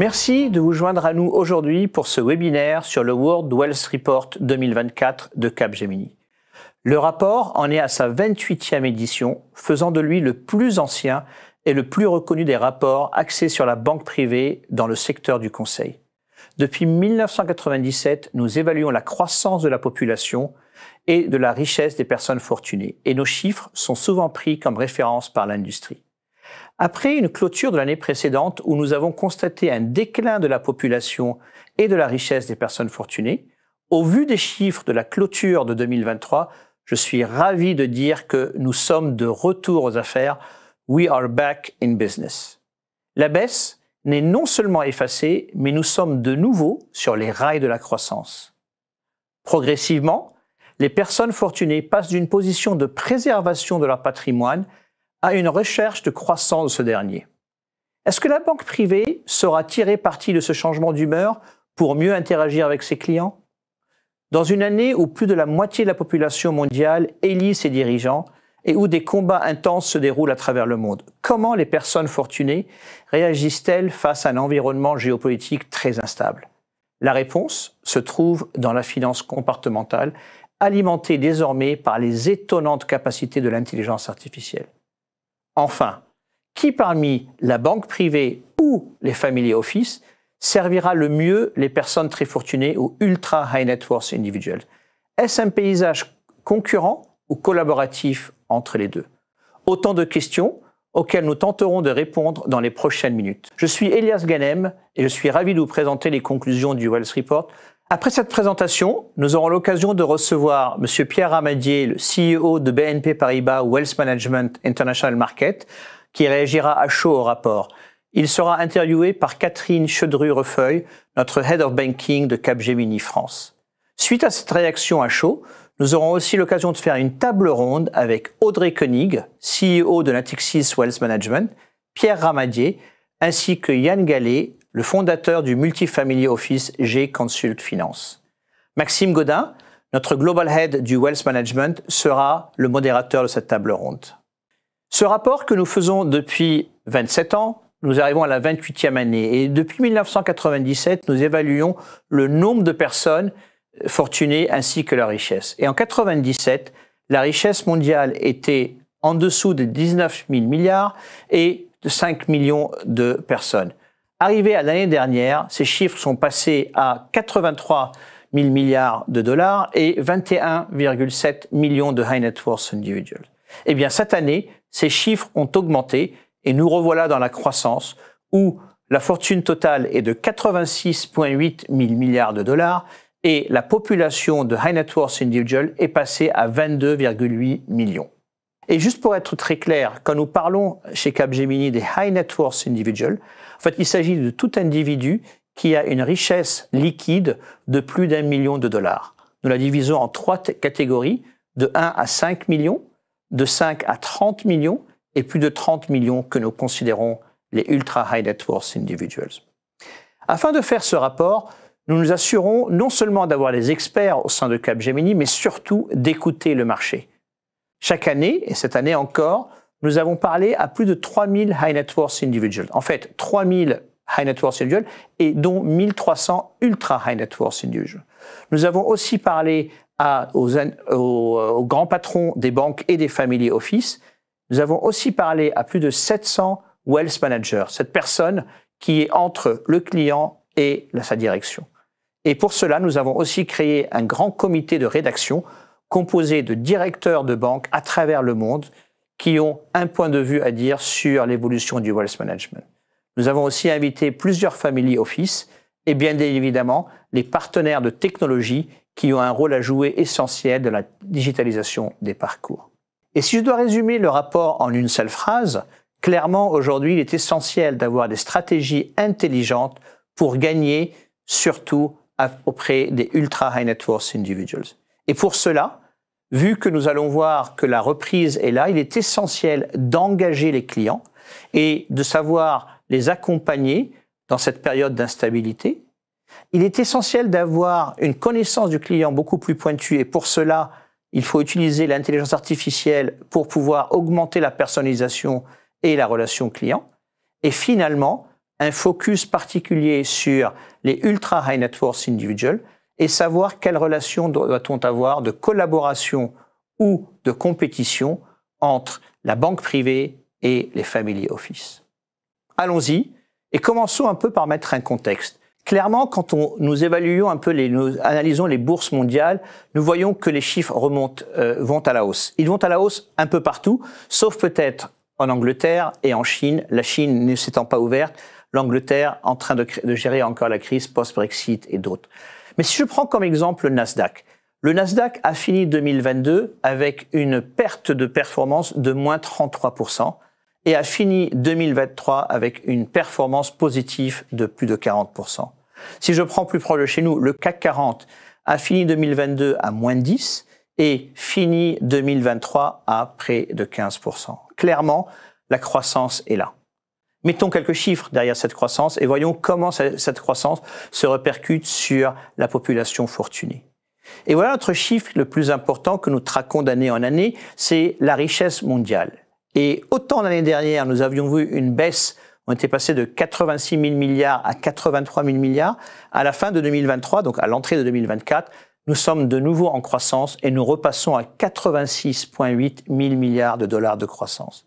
Merci de vous joindre à nous aujourd'hui pour ce webinaire sur le World Wealth Report 2024 de Capgemini. Le rapport en est à sa 28e édition, faisant de lui le plus ancien et le plus reconnu des rapports axés sur la banque privée dans le secteur du conseil. Depuis 1997, nous évaluons la croissance de la population et de la richesse des personnes fortunées, et nos chiffres sont souvent pris comme référence par l'industrie. Après une clôture de l'année précédente où nous avons constaté un déclin de la population et de la richesse des personnes fortunées, au vu des chiffres de la clôture de 2023, je suis ravi de dire que nous sommes de retour aux affaires. We are back in business. La baisse n'est non seulement effacée, mais nous sommes de nouveau sur les rails de la croissance. Progressivement, les personnes fortunées passent d'une position de préservation de leur patrimoine à une recherche de croissance de ce dernier. Est-ce que la banque privée saura tirer parti de ce changement d'humeur pour mieux interagir avec ses clients Dans une année où plus de la moitié de la population mondiale élit ses dirigeants et où des combats intenses se déroulent à travers le monde, comment les personnes fortunées réagissent-elles face à un environnement géopolitique très instable La réponse se trouve dans la finance comportementale, alimentée désormais par les étonnantes capacités de l'intelligence artificielle. Enfin, qui parmi la banque privée ou les family office servira le mieux les personnes très fortunées ou ultra high net worth individuals Est-ce un paysage concurrent ou collaboratif entre les deux Autant de questions auxquelles nous tenterons de répondre dans les prochaines minutes. Je suis Elias Ganem et je suis ravi de vous présenter les conclusions du Wealth Report après cette présentation, nous aurons l'occasion de recevoir M. Pierre Ramadier, le CEO de BNP Paribas Wealth Management International Market, qui réagira à chaud au rapport. Il sera interviewé par Catherine Chedru-Refeuille, notre Head of Banking de Capgemini France. Suite à cette réaction à chaud, nous aurons aussi l'occasion de faire une table ronde avec Audrey Koenig, CEO de Natixis Wealth Management, Pierre Ramadier, ainsi que Yann Gallet, le fondateur du multifamily office G Consult Finance. Maxime Godin, notre Global Head du Wealth Management, sera le modérateur de cette table ronde. Ce rapport que nous faisons depuis 27 ans, nous arrivons à la 28e année et depuis 1997, nous évaluons le nombre de personnes euh, fortunées ainsi que leur richesse. Et en 1997, la richesse mondiale était en dessous de 19 000 milliards et de 5 millions de personnes. Arrivé à l'année dernière, ces chiffres sont passés à 83 000 milliards de dollars et 21,7 millions de high net worth individuals. Eh bien, cette année, ces chiffres ont augmenté et nous revoilà dans la croissance où la fortune totale est de 86,8 000 milliards de dollars et la population de high net worth Individuals est passée à 22,8 millions. Et juste pour être très clair, quand nous parlons chez Capgemini des high net worth individuals, en fait, il s'agit de tout individu qui a une richesse liquide de plus d'un million de dollars. Nous la divisons en trois catégories, de 1 à 5 millions, de 5 à 30 millions, et plus de 30 millions que nous considérons les ultra high net worth individuals. Afin de faire ce rapport, nous nous assurons non seulement d'avoir les experts au sein de Capgemini, mais surtout d'écouter le marché. Chaque année, et cette année encore, nous avons parlé à plus de 3000 high net worth individuals. En fait, 3000 high net worth individuals et dont 1300 ultra high net worth individuals. Nous avons aussi parlé à, aux, euh, grands patrons des banques et des family office. Nous avons aussi parlé à plus de 700 wealth managers, cette personne qui est entre le client et sa direction. Et pour cela, nous avons aussi créé un grand comité de rédaction composé de directeurs de banques à travers le monde qui ont un point de vue à dire sur l'évolution du wealth management. Nous avons aussi invité plusieurs family office et bien évidemment les partenaires de technologie qui ont un rôle à jouer essentiel de la digitalisation des parcours. Et si je dois résumer le rapport en une seule phrase, clairement aujourd'hui il est essentiel d'avoir des stratégies intelligentes pour gagner surtout auprès des ultra high net worth individuals. Et pour cela, vu que nous allons voir que la reprise est là, il est essentiel d'engager les clients et de savoir les accompagner dans cette période d'instabilité. Il est essentiel d'avoir une connaissance du client beaucoup plus pointue et pour cela, il faut utiliser l'intelligence artificielle pour pouvoir augmenter la personnalisation et la relation client. Et finalement, un focus particulier sur les ultra high net worth individuals et savoir quelle relation doit-on avoir de collaboration ou de compétition entre la banque privée et les family office. Allons-y et commençons un peu par mettre un contexte. Clairement, quand on, nous évaluons un peu, les, nous analysons les bourses mondiales, nous voyons que les chiffres remontent, euh, vont à la hausse. Ils vont à la hausse un peu partout, sauf peut-être en Angleterre et en Chine. La Chine ne s'étant pas ouverte, l'Angleterre en train de, de gérer encore la crise post-Brexit et d'autres. Mais si je prends comme exemple le Nasdaq, le Nasdaq a fini 2022 avec une perte de performance de moins 33% et a fini 2023 avec une performance positive de plus de 40%. Si je prends plus proche de chez nous, le CAC 40 a fini 2022 à moins 10 et fini 2023 à près de 15%. Clairement, la croissance est là. Mettons quelques chiffres derrière cette croissance et voyons comment cette croissance se répercute sur la population fortunée. Et voilà notre chiffre le plus important que nous traquons d'année en année, c'est la richesse mondiale. Et autant l'année dernière, nous avions vu une baisse, on était passé de 86 000 milliards à 83 000 milliards, à la fin de 2023, donc à l'entrée de 2024, nous sommes de nouveau en croissance et nous repassons à 86,8 000 milliards de dollars de croissance.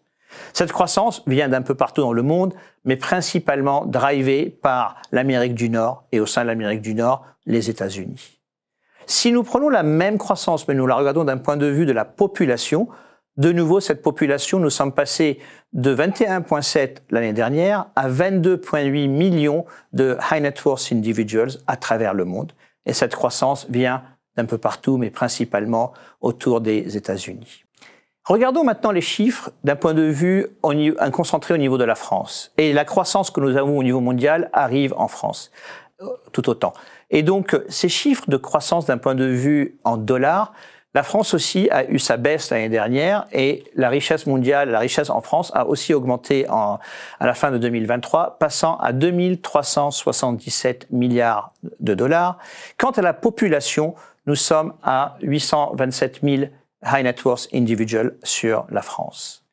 Cette croissance vient d'un peu partout dans le monde, mais principalement drivée par l'Amérique du Nord et au sein de l'Amérique du Nord, les États-Unis. Si nous prenons la même croissance, mais nous la regardons d'un point de vue de la population, de nouveau, cette population, nous sommes passés de 21,7 l'année dernière à 22,8 millions de high net worth individuals à travers le monde. Et cette croissance vient d'un peu partout, mais principalement autour des États-Unis. Regardons maintenant les chiffres d'un point de vue concentré au niveau de la France. Et la croissance que nous avons au niveau mondial arrive en France euh, tout autant. Et donc ces chiffres de croissance d'un point de vue en dollars, la France aussi a eu sa baisse l'année dernière et la richesse mondiale, la richesse en France a aussi augmenté en, à la fin de 2023, passant à 2377 milliards de dollars. Quant à la population, nous sommes à 827 000 high net worth individual sur la France.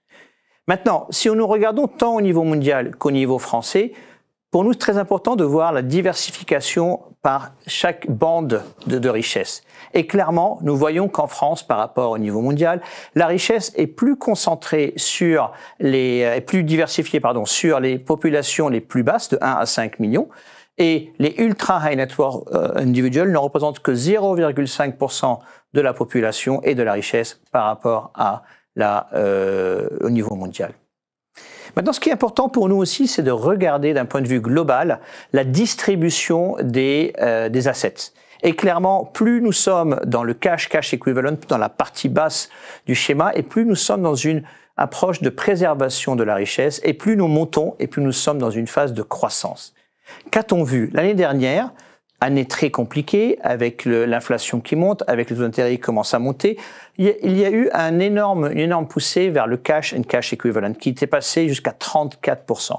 Maintenant, si nous regardons tant au niveau mondial qu'au niveau français, pour nous, c'est très important de voir la diversification par chaque bande de, richesses. richesse. Et clairement, nous voyons qu'en France, par rapport au niveau mondial, la richesse est plus concentrée sur les, euh, est plus diversifiée, pardon, sur les populations les plus basses, de 1 à 5 millions. Et les ultra high net worth euh, Individual ne représentent que 0,5% de la population et de la richesse par rapport à la, euh, au niveau mondial. Maintenant, ce qui est important pour nous aussi, c'est de regarder d'un point de vue global la distribution des, euh, des assets. Et clairement, plus nous sommes dans le cash, cash equivalent, dans la partie basse du schéma, et plus nous sommes dans une approche de préservation de la richesse, et plus nous montons, et plus nous sommes dans une phase de croissance. Qu'a-t-on vu L'année dernière, année très compliquée, avec l'inflation qui monte, avec les taux d'intérêt qui commencent à monter. Il y a, eu un énorme, une énorme poussée vers le cash and cash equivalent, qui était passé jusqu'à 34%.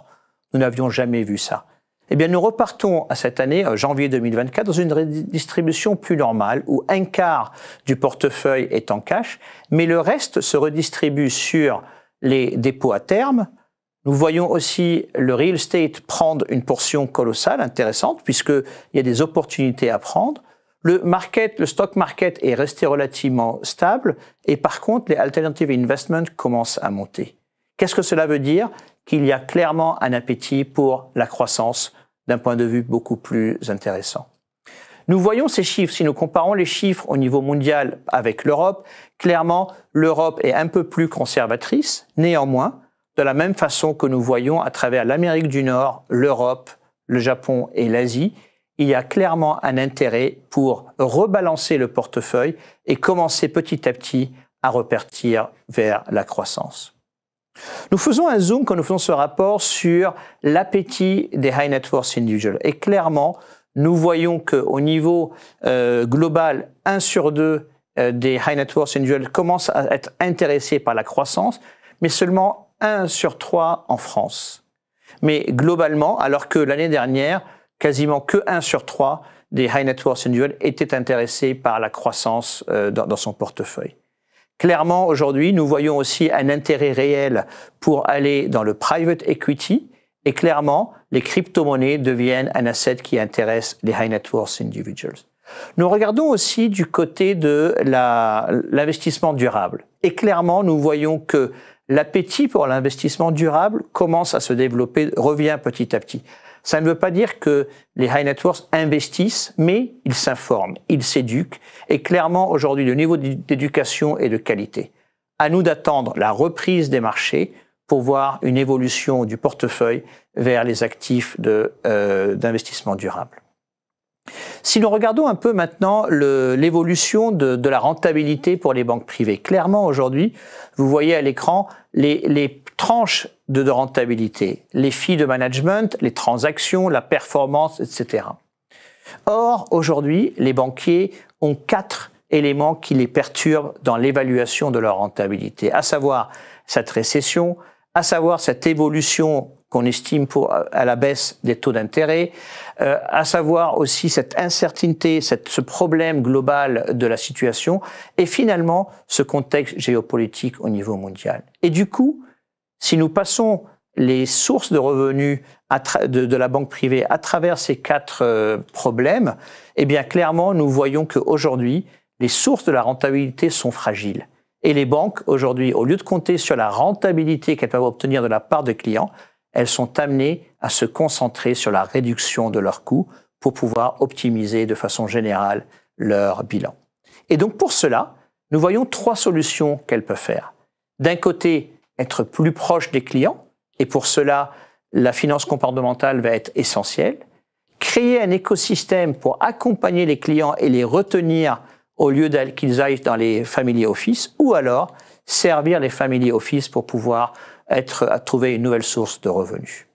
Nous n'avions jamais vu ça. Eh bien, nous repartons à cette année, janvier 2024, dans une redistribution plus normale, où un quart du portefeuille est en cash, mais le reste se redistribue sur les dépôts à terme, nous voyons aussi le real estate prendre une portion colossale, intéressante, puisqu'il y a des opportunités à prendre. Le market, le stock market est resté relativement stable et par contre, les alternative investments commencent à monter. Qu'est-ce que cela veut dire? Qu'il y a clairement un appétit pour la croissance d'un point de vue beaucoup plus intéressant. Nous voyons ces chiffres, si nous comparons les chiffres au niveau mondial avec l'Europe, clairement, l'Europe est un peu plus conservatrice. Néanmoins, de la même façon que nous voyons à travers l'Amérique du Nord, l'Europe, le Japon et l'Asie, il y a clairement un intérêt pour rebalancer le portefeuille et commencer petit à petit à repartir vers la croissance. Nous faisons un zoom quand nous faisons ce rapport sur l'appétit des high net worth individuals. Et clairement, nous voyons qu'au niveau euh, global, un sur deux euh, des high net worth individuals commencent à être intéressés par la croissance, mais seulement 1 sur 3 en France. Mais globalement, alors que l'année dernière, quasiment que 1 sur 3 des high net worth individuals étaient intéressés par la croissance euh, dans son portefeuille. Clairement, aujourd'hui, nous voyons aussi un intérêt réel pour aller dans le private equity. Et clairement, les crypto-monnaies deviennent un asset qui intéresse les high net worth individuals. Nous regardons aussi du côté de l'investissement durable. Et clairement, nous voyons que l'appétit pour l'investissement durable commence à se développer, revient petit à petit. Ça ne veut pas dire que les high net worth investissent, mais ils s'informent, ils s'éduquent, et clairement aujourd'hui le niveau d'éducation est de qualité. À nous d'attendre la reprise des marchés pour voir une évolution du portefeuille vers les actifs euh, d'investissement durable. Si nous regardons un peu maintenant l'évolution de, la rentabilité pour les banques privées, clairement aujourd'hui, vous voyez à l'écran les, tranches de, rentabilité, les filles de management, les transactions, la performance, etc. Or, aujourd'hui, les banquiers ont quatre éléments qui les perturbent dans l'évaluation de leur rentabilité, à savoir cette récession, à savoir cette évolution qu'on estime pour, à la baisse des taux d'intérêt, euh, à savoir aussi cette incertitude, cette, ce problème global de la situation, et finalement ce contexte géopolitique au niveau mondial. Et du coup, si nous passons les sources de revenus de, de, la banque privée à travers ces quatre euh, problèmes, eh bien clairement, nous voyons qu'aujourd'hui, les sources de la rentabilité sont fragiles. Et les banques, aujourd'hui, au lieu de compter sur la rentabilité qu'elles peuvent obtenir de la part des clients, elles sont amenées à se concentrer sur la réduction de leurs coûts pour pouvoir optimiser de façon générale leur bilan. Et donc pour cela, nous voyons trois solutions qu'elles peuvent faire. D'un côté, être plus proche des clients, et pour cela, la finance comportementale va être essentielle. Créer un écosystème pour accompagner les clients et les retenir au lieu qu'ils aillent dans les family office, ou alors servir les family office pour pouvoir être à trouver une nouvelle source de revenus.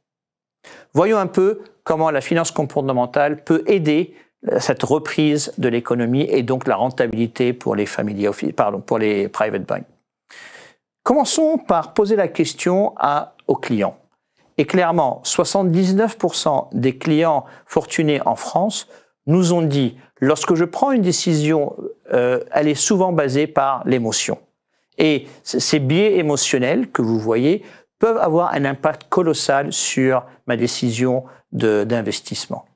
Voyons un peu comment la finance comportementale peut aider euh, cette reprise de l'économie et donc la rentabilité pour les familles, pardon, pour les private banks. Commençons par poser la question à, aux clients. Et clairement, 79% des clients fortunés en France nous ont dit, lorsque je prends une décision, euh, elle est souvent basée par l'émotion. Et ces biais émotionnels que vous voyez peuvent avoir un impact colossal sur ma décision d'investissement.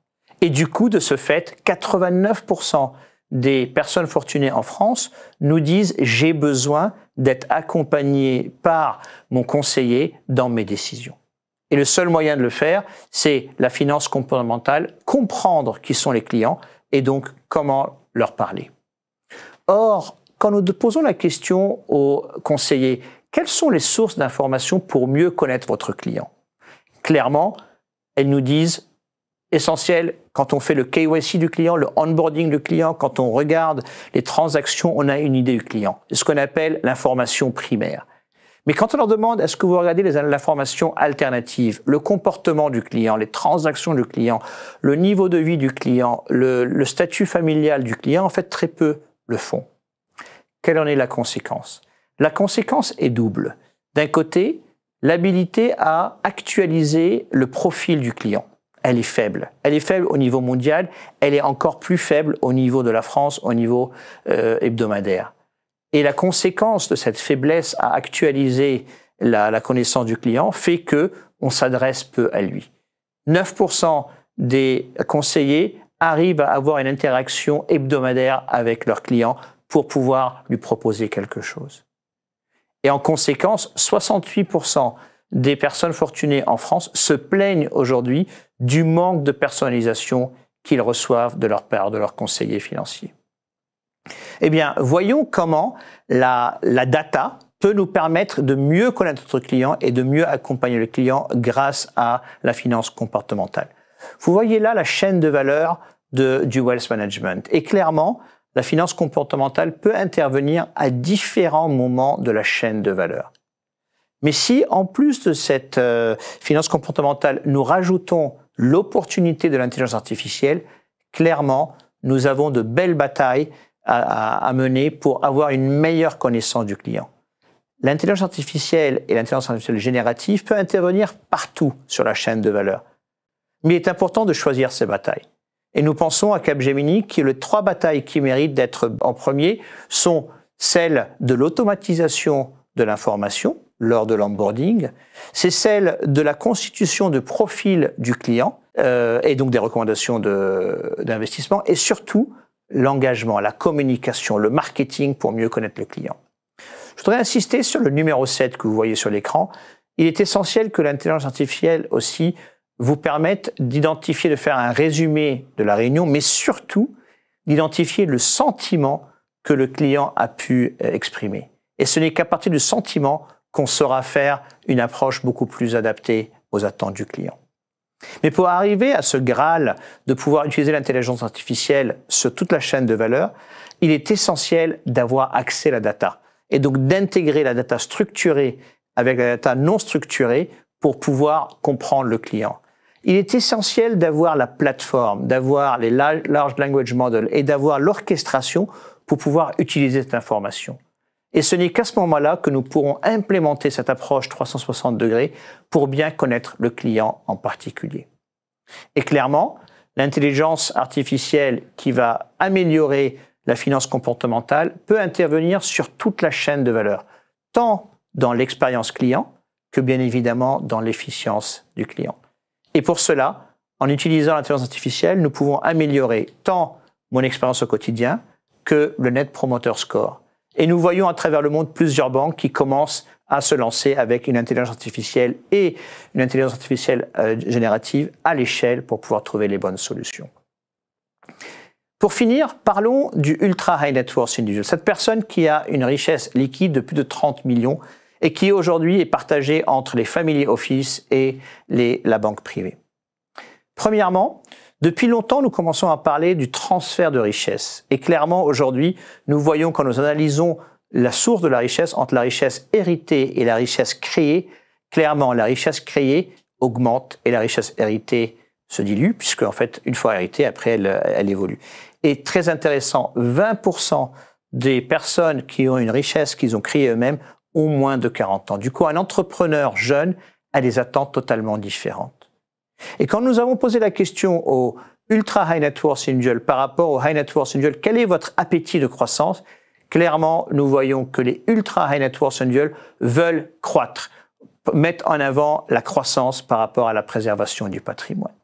Et du coup, de ce fait, 89% des personnes fortunées en France nous disent j'ai besoin d'être accompagné par mon conseiller dans mes décisions. Et le seul moyen de le faire, c'est la finance comportementale, comprendre qui sont les clients et donc comment leur parler. Or, quand nous posons la question aux conseillers, quelles sont les sources d'informations pour mieux connaître votre client Clairement, elles nous disent essentiel quand on fait le KYC du client, le onboarding du client, quand on regarde les transactions, on a une idée du client. C'est ce qu'on appelle l'information primaire. Mais quand on leur demande est-ce que vous regardez l'information alternative, le comportement du client, les transactions du client, le niveau de vie du client, le, le statut familial du client, en fait très peu le font. Quelle en est la conséquence La conséquence est double. D'un côté, l'habilité à actualiser le profil du client. Elle est faible. Elle est faible au niveau mondial, elle est encore plus faible au niveau de la France, au niveau euh, hebdomadaire. Et la conséquence de cette faiblesse à actualiser la, connaissance du client fait que on s'adresse peu à lui. 9% des conseillers arrivent à avoir une interaction hebdomadaire avec leur client pour pouvoir lui proposer quelque chose. Et en conséquence, 68% des personnes fortunées en France se plaignent aujourd'hui du manque de personnalisation qu'ils reçoivent de leur part, de leurs conseillers financiers. Eh bien, voyons comment la, data peut nous permettre de mieux connaître notre client et de mieux accompagner le client grâce à la finance comportementale. Vous voyez là la chaîne de valeur de, du wealth management. Et clairement, la finance comportementale peut intervenir à différents moments de la chaîne de valeur. Mais si, en plus de cette euh, finance comportementale, nous rajoutons l'opportunité de l'intelligence artificielle, clairement, nous avons de belles batailles à, mener pour avoir une meilleure connaissance du client. L'intelligence artificielle et l'intelligence artificielle générative peut intervenir partout sur la chaîne de valeur. Mais il est important de choisir ces batailles. Et nous pensons à Capgemini que les trois batailles qui méritent d'être en premier sont celles de l'automatisation de l'information lors de l'onboarding, c'est celle de la constitution de profil du client euh, et donc des recommandations d'investissement, et surtout l'engagement, la communication, le marketing pour mieux connaître le client. Je voudrais insister sur le numéro 7 que vous voyez sur l'écran. Il est essentiel que l'intelligence artificielle aussi vous permettent d'identifier, de faire un résumé de la réunion, mais surtout d'identifier le sentiment que le client a pu euh, exprimer. Et ce n'est qu'à partir du sentiment qu'on saura faire une approche beaucoup plus adaptée aux attentes du client. Mais pour arriver à ce Graal de pouvoir utiliser l'intelligence artificielle sur toute la chaîne de valeur, il est essentiel d'avoir accès à la data et donc d'intégrer la data structurée avec la data non structurée pour pouvoir comprendre le client. Il est essentiel d'avoir la plateforme, d'avoir les large language models et d'avoir l'orchestration pour pouvoir utiliser cette information. Et ce n'est qu'à ce moment-là que nous pourrons implémenter cette approche 360 degrés pour bien connaître le client en particulier. Et clairement, l'intelligence artificielle qui va améliorer la finance comportementale peut intervenir sur toute la chaîne de valeur, tant dans l'expérience client que bien évidemment dans l'efficience du client. Et pour cela, en utilisant l'intelligence artificielle, nous pouvons améliorer tant mon expérience au quotidien que le Net Promoter Score. Et nous voyons à travers le monde plusieurs banques qui commencent à se lancer avec une intelligence artificielle et une intelligence artificielle euh, générative à l'échelle pour pouvoir trouver les bonnes solutions. Pour finir, parlons du ultra high net worth individual, cette personne qui a une richesse liquide de plus de 30 millions et qui aujourd'hui est partagé entre les family office et les, la banque privée. Premièrement, depuis longtemps, nous commençons à parler du transfert de richesse. Et clairement, aujourd'hui, nous voyons quand nous analysons la source de la richesse entre la richesse héritée et la richesse créée, clairement, la richesse créée augmente et la richesse héritée se dilue, puisque en fait, une fois héritée, après, elle, elle évolue. Et très intéressant, 20% des personnes qui ont une richesse qu'ils ont créée eux-mêmes au moins de 40 ans. Du coup, un entrepreneur jeune a des attentes totalement différentes. Et quand nous avons posé la question aux ultra high net worth individuals par rapport aux high net worth individuals, quel est votre appétit de croissance Clairement, nous voyons que les ultra high net worth individuals veulent croître, mettre en avant la croissance par rapport à la préservation du patrimoine.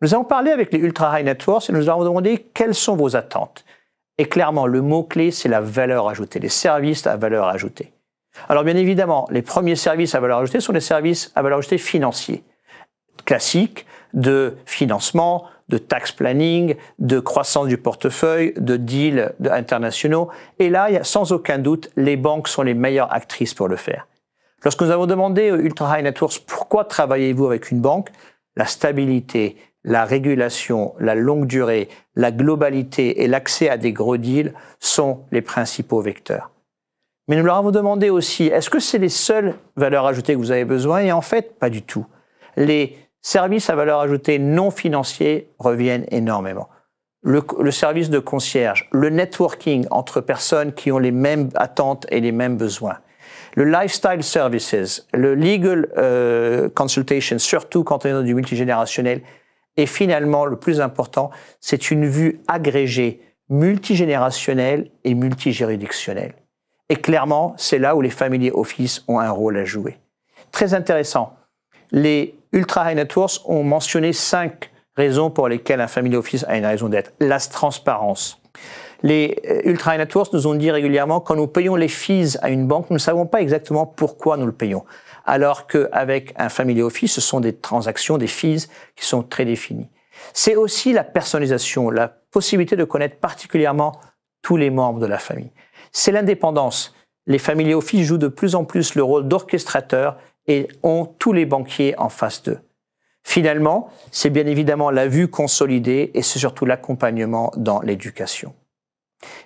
Nous avons parlé avec les ultra high net worth et nous avons demandé quelles sont vos attentes. Et clairement, le mot-clé, c'est la valeur ajoutée, les services à valeur ajoutée. Alors bien évidemment, les premiers services à valeur ajoutée sont les services à valeur ajoutée financiers, classiques de financement, de tax planning, de croissance du portefeuille, de deals internationaux. Et là, sans aucun doute, les banques sont les meilleures actrices pour le faire. Lorsque nous avons demandé aux Ultra High Networks pourquoi travaillez-vous avec une banque, la stabilité, la régulation, la longue durée, la globalité et l'accès à des gros deals sont les principaux vecteurs. Mais nous leur avons demandé aussi, est-ce que c'est les seules valeurs ajoutées que vous avez besoin Et en fait, pas du tout. Les services à valeur ajoutée non financiers reviennent énormément. Le, service de concierge, le networking entre personnes qui ont les mêmes attentes et les mêmes besoins, le lifestyle services, le legal euh, consultation, surtout quand on est dans du multigénérationnel, et finalement, le plus important, c'est une vue agrégée, multigénérationnelle et multijuridictionnelle. Et clairement, c'est là où les family office ont un rôle à jouer. Très intéressant. Les ultra high net ont mentionné cinq raisons pour lesquelles un family office a une raison d'être. La transparence. Les euh, ultra high net nous ont dit régulièrement quand nous payons les fees à une banque, nous ne savons pas exactement pourquoi nous le payons. Alors qu'avec un family office, ce sont des transactions, des fees qui sont très définies. C'est aussi la personnalisation, la possibilité de connaître particulièrement tous les membres de la famille c'est l'indépendance. Les family office jouent de plus en plus le rôle d'orchestrateur et ont tous les banquiers en face d'eux. Finalement, c'est bien évidemment la vue consolidée et c'est surtout l'accompagnement dans l'éducation.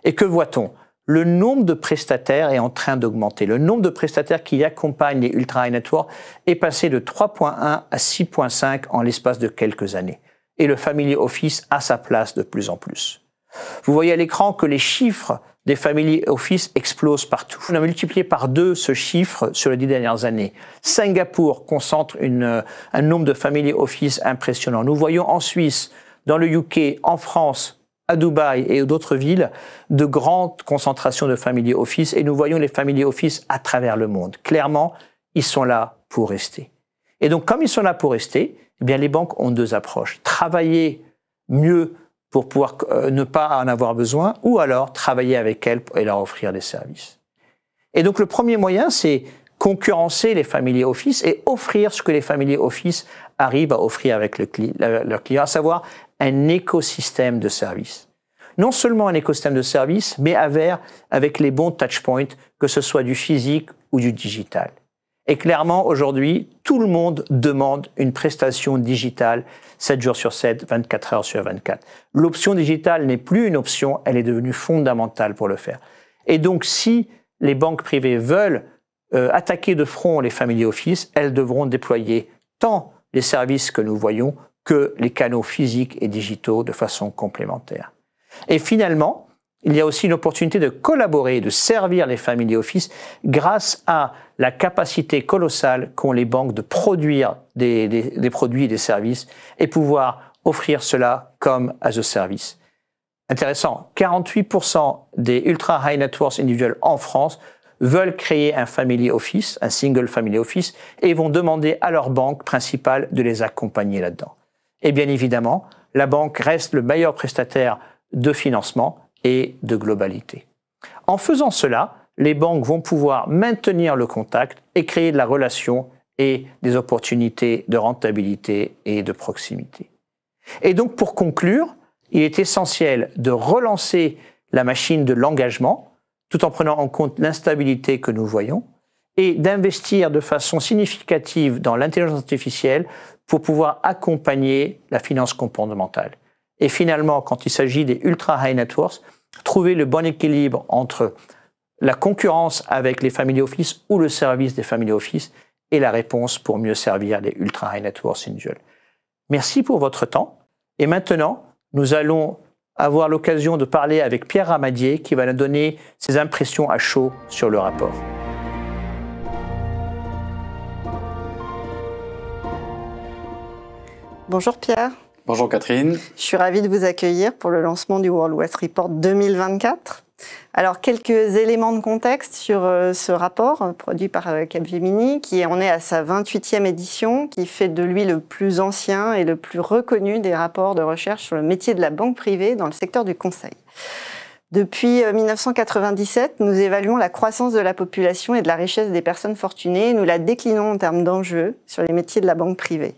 Et que voit-on Le nombre de prestataires est en train d'augmenter. Le nombre de prestataires qui accompagnent les ultra high network est passé de 3.1 à 6.5 en l'espace de quelques années. Et le family office a sa place de plus en plus. Vous voyez à l'écran que les chiffres des Family Office explosent partout. On a multiplié par deux ce chiffre sur les dix dernières années. Singapour concentre euh, un nombre de Family Office impressionnant. Nous voyons en Suisse, dans le UK, en France, à Dubaï et d'autres villes, de grandes concentrations de Family Office et nous voyons les Family Office à travers le monde. Clairement, ils sont là pour rester. Et donc, comme ils sont là pour rester, eh bien, les banques ont deux approches. Travailler mieux pour pouvoir euh, ne pas en avoir besoin, ou alors travailler avec elles et leur offrir des services. Et donc le premier moyen, c'est concurrencer les family office et offrir ce que les family office arrivent à offrir avec le client leurs à savoir un écosystème de services. Non seulement un écosystème de services, mais avec les bons touchpoints, que ce soit du physique ou du digital. Et clairement, aujourd'hui, tout le monde demande une prestation digitale 7 jours sur 7, 24 heures sur 24. L'option digitale n'est plus une option, elle est devenue fondamentale pour le faire. Et donc, si les banques privées veulent euh, attaquer de front les family offices, elles devront déployer tant les services que nous voyons que les canaux physiques et digitaux de façon complémentaire. Et finalement, il y a aussi une opportunité de collaborer, de servir les family office grâce à la capacité colossale qu'ont les banques de produire des, des, produits et des services et pouvoir offrir cela comme as a service. Intéressant, 48% des ultra high net worth individuels en France veulent créer un family office, un single family office, et vont demander à leur banque principale de les accompagner là-dedans. Et bien évidemment, la banque reste le meilleur prestataire de financement et de globalité. En faisant cela, les banques vont pouvoir maintenir le contact et créer de la relation et des opportunités de rentabilité et de proximité. Et donc pour conclure, il est essentiel de relancer la machine de l'engagement, tout en prenant en compte l'instabilité que nous voyons, et d'investir de façon significative dans l'intelligence artificielle pour pouvoir accompagner la finance comportementale. Et finalement, quand il s'agit des ultra high net worth, trouver le bon équilibre entre la concurrence avec les family office ou le service des family office et la réponse pour mieux servir les ultra high net worth individuels. Merci pour votre temps. Et maintenant, nous allons avoir l'occasion de parler avec Pierre Ramadier qui va nous donner ses impressions à chaud sur le rapport. Bonjour Pierre. Bonjour Catherine. Je suis ravie de vous accueillir pour le lancement du World West Report 2024. Alors, quelques éléments de contexte sur euh, ce rapport euh, produit par euh, Capgemini, qui en est à sa 28e édition, qui fait de lui le plus ancien et le plus reconnu des rapports de recherche sur le métier de la banque privée dans le secteur du conseil. Depuis 1997, nous évaluons la croissance de la population et de la richesse des personnes fortunées nous la déclinons en termes d'enjeux sur les métiers de la banque privée.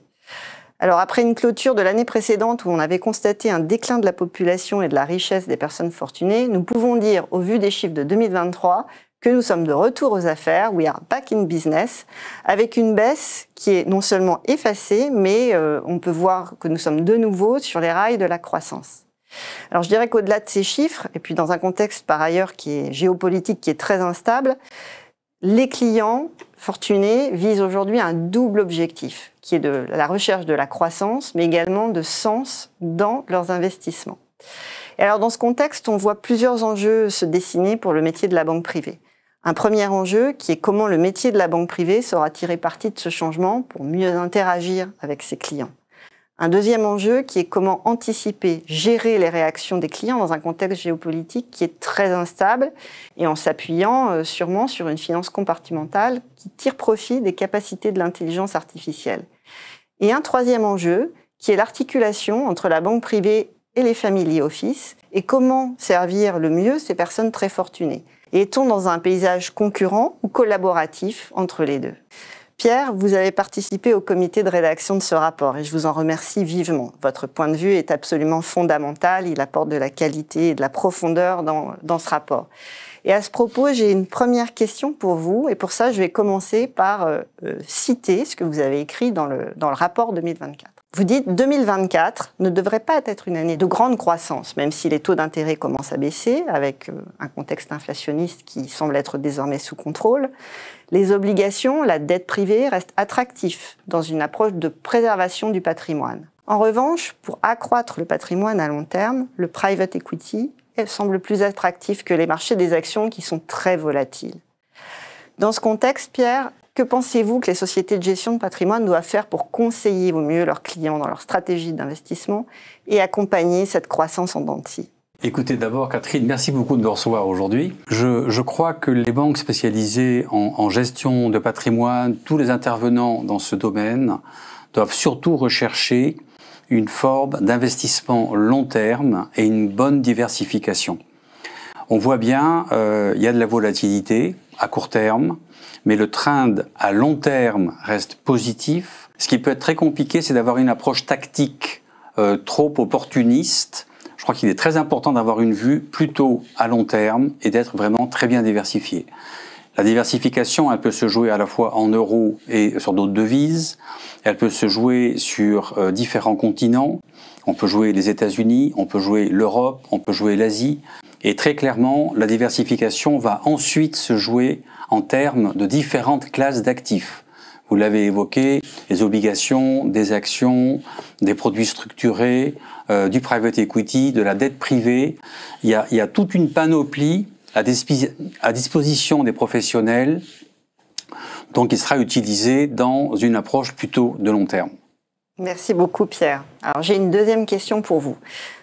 Alors après une clôture de l'année précédente où on avait constaté un déclin de la population et de la richesse des personnes fortunées, nous pouvons dire, au vu des chiffres de 2023, que nous sommes de retour aux affaires, we are back in business, avec une baisse qui est non seulement effacée, mais euh, on peut voir que nous sommes de nouveau sur les rails de la croissance. Alors je dirais qu'au-delà de ces chiffres, et puis dans un contexte par ailleurs qui est géopolitique, qui est très instable, les clients fortunés visent aujourd'hui un double objectif, qui est de la recherche de la croissance, mais également de sens dans leurs investissements. alors dans ce contexte, on voit plusieurs enjeux se dessiner pour le métier de la banque privée. Un premier enjeu qui est comment le métier de la banque privée saura tirer parti de ce changement pour mieux interagir avec ses clients. Un deuxième enjeu qui est comment anticiper, gérer les réactions des clients dans un contexte géopolitique qui est très instable et en s'appuyant euh, sûrement sur une finance compartimentale qui tire profit des capacités de l'intelligence artificielle. Et un troisième enjeu qui est l'articulation entre la banque privée et les family office et comment servir le mieux ces personnes très fortunées. Et est-on dans un paysage concurrent ou collaboratif entre les deux Pierre, vous avez participé au comité de rédaction de ce rapport et je vous en remercie vivement. Votre point de vue est absolument fondamental, il apporte de la qualité et de la profondeur dans, ce rapport. Et à ce propos, j'ai une première question pour vous. Et pour ça, je vais commencer par euh, euh, citer ce que vous avez écrit dans le, dans le rapport 2024. Vous dites 2024 ne devrait pas être une année de grande croissance, même si les taux d'intérêt commencent à baisser, avec euh, un contexte inflationniste qui semble être désormais sous contrôle. Les obligations, la dette privée restent attractifs dans une approche de préservation du patrimoine. En revanche, pour accroître le patrimoine à long terme, le private equity semble plus attractif que les marchés des actions qui sont très volatiles. Dans ce contexte, Pierre, que pensez-vous que les sociétés de gestion de patrimoine doivent faire pour conseiller au mieux leurs clients dans leur stratégie d'investissement et accompagner cette croissance en dentille Écoutez, d'abord, Catherine, merci beaucoup de me recevoir aujourd'hui. Je, je, crois que les banques spécialisées en, gestion de patrimoine, tous les intervenants dans ce domaine, doivent surtout rechercher une forme d'investissement long terme et une bonne diversification. On voit bien, euh, il y a de la volatilité à court terme, mais le trend à long terme reste positif. Ce qui peut être très compliqué, c'est d'avoir une approche tactique euh, trop opportuniste. Je crois qu'il est très important d'avoir une vue plutôt à long terme et d'être vraiment très bien diversifié. La diversification, elle peut se jouer à la fois en euros et sur d'autres devises. Elle peut se jouer sur euh, différents continents. On peut jouer les États-Unis, on peut jouer l'Europe, on peut jouer l'Asie. Et très clairement, la diversification va ensuite se jouer en termes de différentes classes d'actifs. Vous l'avez évoqué, les obligations, des actions, des produits structurés, euh, du private equity, de la dette privée. Il y a, toute une panoplie à, à disposition des professionnels, donc il sera utilisé dans une approche plutôt de long terme. Merci beaucoup Pierre. Alors j'ai une deuxième question pour vous.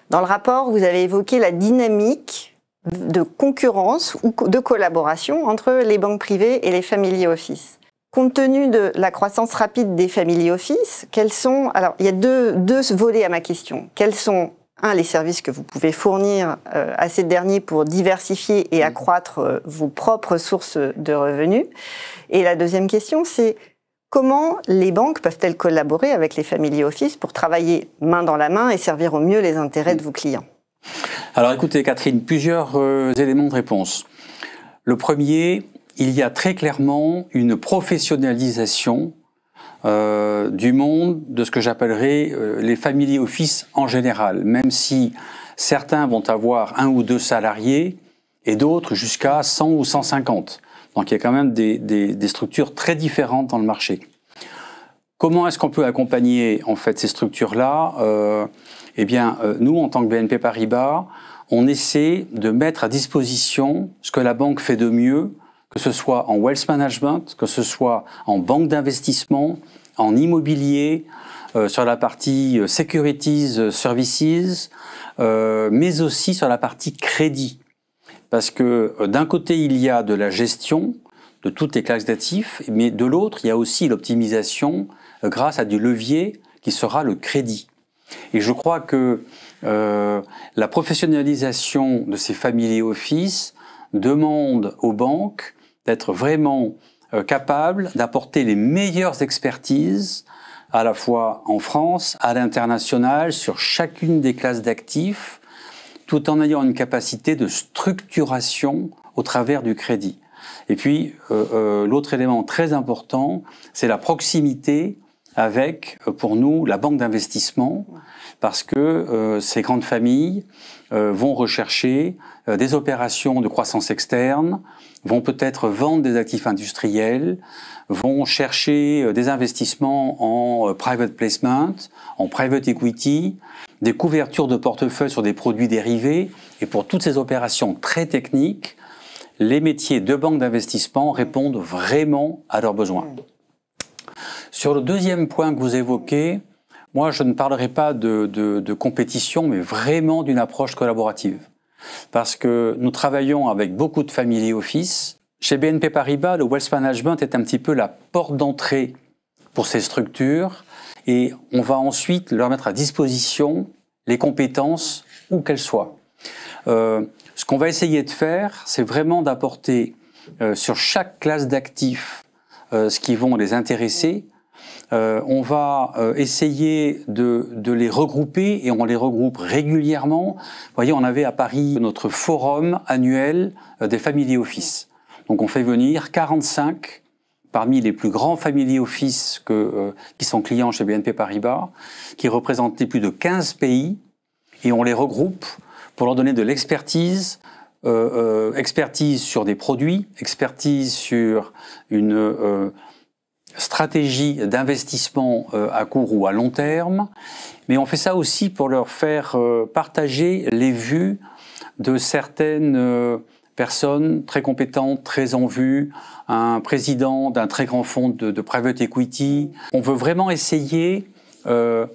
Dans le rapport, vous avez évoqué la dynamique de concurrence ou de collaboration entre les banques privées et les family offices. Compte tenu de la croissance rapide des family offices, quels sont alors il y a deux, deux volets à ma question. Quels sont un les services que vous pouvez fournir euh, à ces derniers pour diversifier et mmh. accroître euh, vos propres sources de revenus. Et la deuxième question, c'est comment les banques peuvent-elles collaborer avec les family office pour travailler main dans la main et servir au mieux les intérêts mmh. de vos clients alors écoutez Catherine, plusieurs euh, éléments de réponse. Le premier, il y a très clairement une professionnalisation euh, du monde de ce que j'appellerais euh, les family office en général, même si certains vont avoir un ou deux salariés et d'autres jusqu'à 100 ou 150. Donc il y a quand même des, des structures très différentes dans le marché. Comment est-ce qu'on peut accompagner en fait ces structures-là eh bien, euh, nous, en tant que BNP Paribas, on essaie de mettre à disposition ce que la banque fait de mieux, que ce soit en wealth management, que ce soit en banque d'investissement, en immobilier, euh, sur la partie euh, securities services, mais aussi sur la partie crédit. Parce que d'un côté, il y a de la gestion de toutes les classes d'actifs, mais de l'autre, il y a aussi l'optimisation grâce à du levier qui sera le crédit. Et je crois que euh, la professionnalisation de ces familles et offices demande aux banques d'être vraiment euh, capables d'apporter les meilleures expertises à la fois en France, à l'international, sur chacune des classes d'actifs, tout en ayant une capacité de structuration au travers du crédit. Et puis, euh, l'autre élément très important, c'est la proximité avec, euh, pour nous, la banque d'investissement, parce que euh, ces grandes familles euh, vont rechercher des opérations de croissance externe, vont peut-être vendre des actifs industriels, vont chercher des investissements en private placement, en private equity, des couvertures de portefeuille sur des produits dérivés. Et pour toutes ces opérations très techniques, les métiers de banque d'investissement répondent vraiment à leurs besoins. Sur le deuxième point que vous évoquez, moi, je ne parlerai pas de, de, de compétition, mais vraiment d'une approche collaborative. Parce que nous travaillons avec beaucoup de family office. Chez BNP Paribas, le wealth management est un petit peu la porte d'entrée pour ces structures et on va ensuite leur mettre à disposition les compétences, où qu'elles soient. Euh, ce qu'on va essayer de faire, c'est vraiment d'apporter euh, sur chaque classe d'actifs euh, ce qui vont les intéresser euh, on va euh, essayer de, les regrouper et on les regroupe régulièrement. Vous voyez, on avait à Paris notre forum annuel euh, des family office. Donc on fait venir 45 parmi les plus grands family office que, qui sont clients chez BNP Paribas, qui représentaient plus de 15 pays, et on les regroupe pour leur donner de l'expertise, expertise sur des produits, expertise sur une, stratégie d'investissement euh, à court ou à long terme, mais on fait ça aussi pour leur faire euh, partager les vues de certaines euh, personnes très compétentes, très en vue, un président d'un très grand fonds de, private equity. On veut vraiment essayer de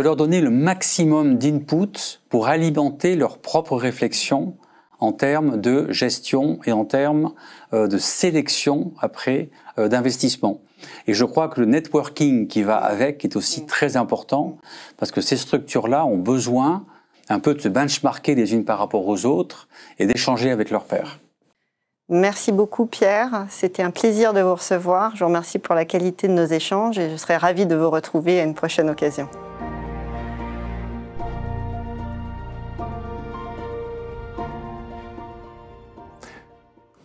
leur donner le maximum d'input pour alimenter leurs propres réflexion en termes de gestion et en termes de sélection après euh, d'investissement. Et je crois que le networking qui va avec est aussi mm. très important parce que ces structures-là ont besoin un peu de se benchmarker les unes par rapport aux autres et d'échanger avec leurs pairs. Merci beaucoup Pierre, c'était un plaisir de vous recevoir. Je vous remercie pour la qualité de nos échanges et je serai ravi de vous retrouver à une prochaine occasion.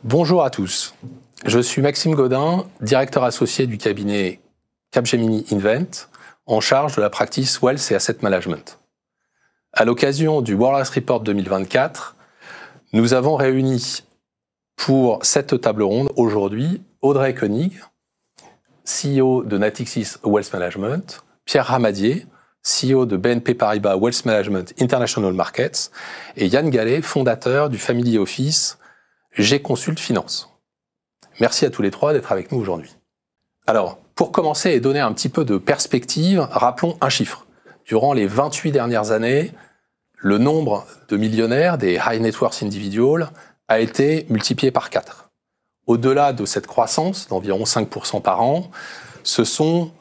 Bonjour à tous. Je suis Maxime Godin, directeur associé du cabinet Capgemini Invent, en charge de la practice Wealth et Asset Management. À l'occasion du World Report 2024, nous avons réuni pour cette table ronde aujourd'hui Audrey Koenig, CEO de Natixis Wealth Management, Pierre Ramadier, CEO de BNP Paribas Wealth Management International Markets, et Yann Gallet, fondateur du Family Office G Consult Finance. Merci à tous les trois d'être avec nous aujourd'hui. Alors, pour commencer et donner un petit peu de perspective, rappelons un chiffre. Durant les 28 dernières années, le nombre de millionnaires, des high net worth individuals, a été multiplié par 4. Au-delà de cette croissance d'environ 5% par an, ce sont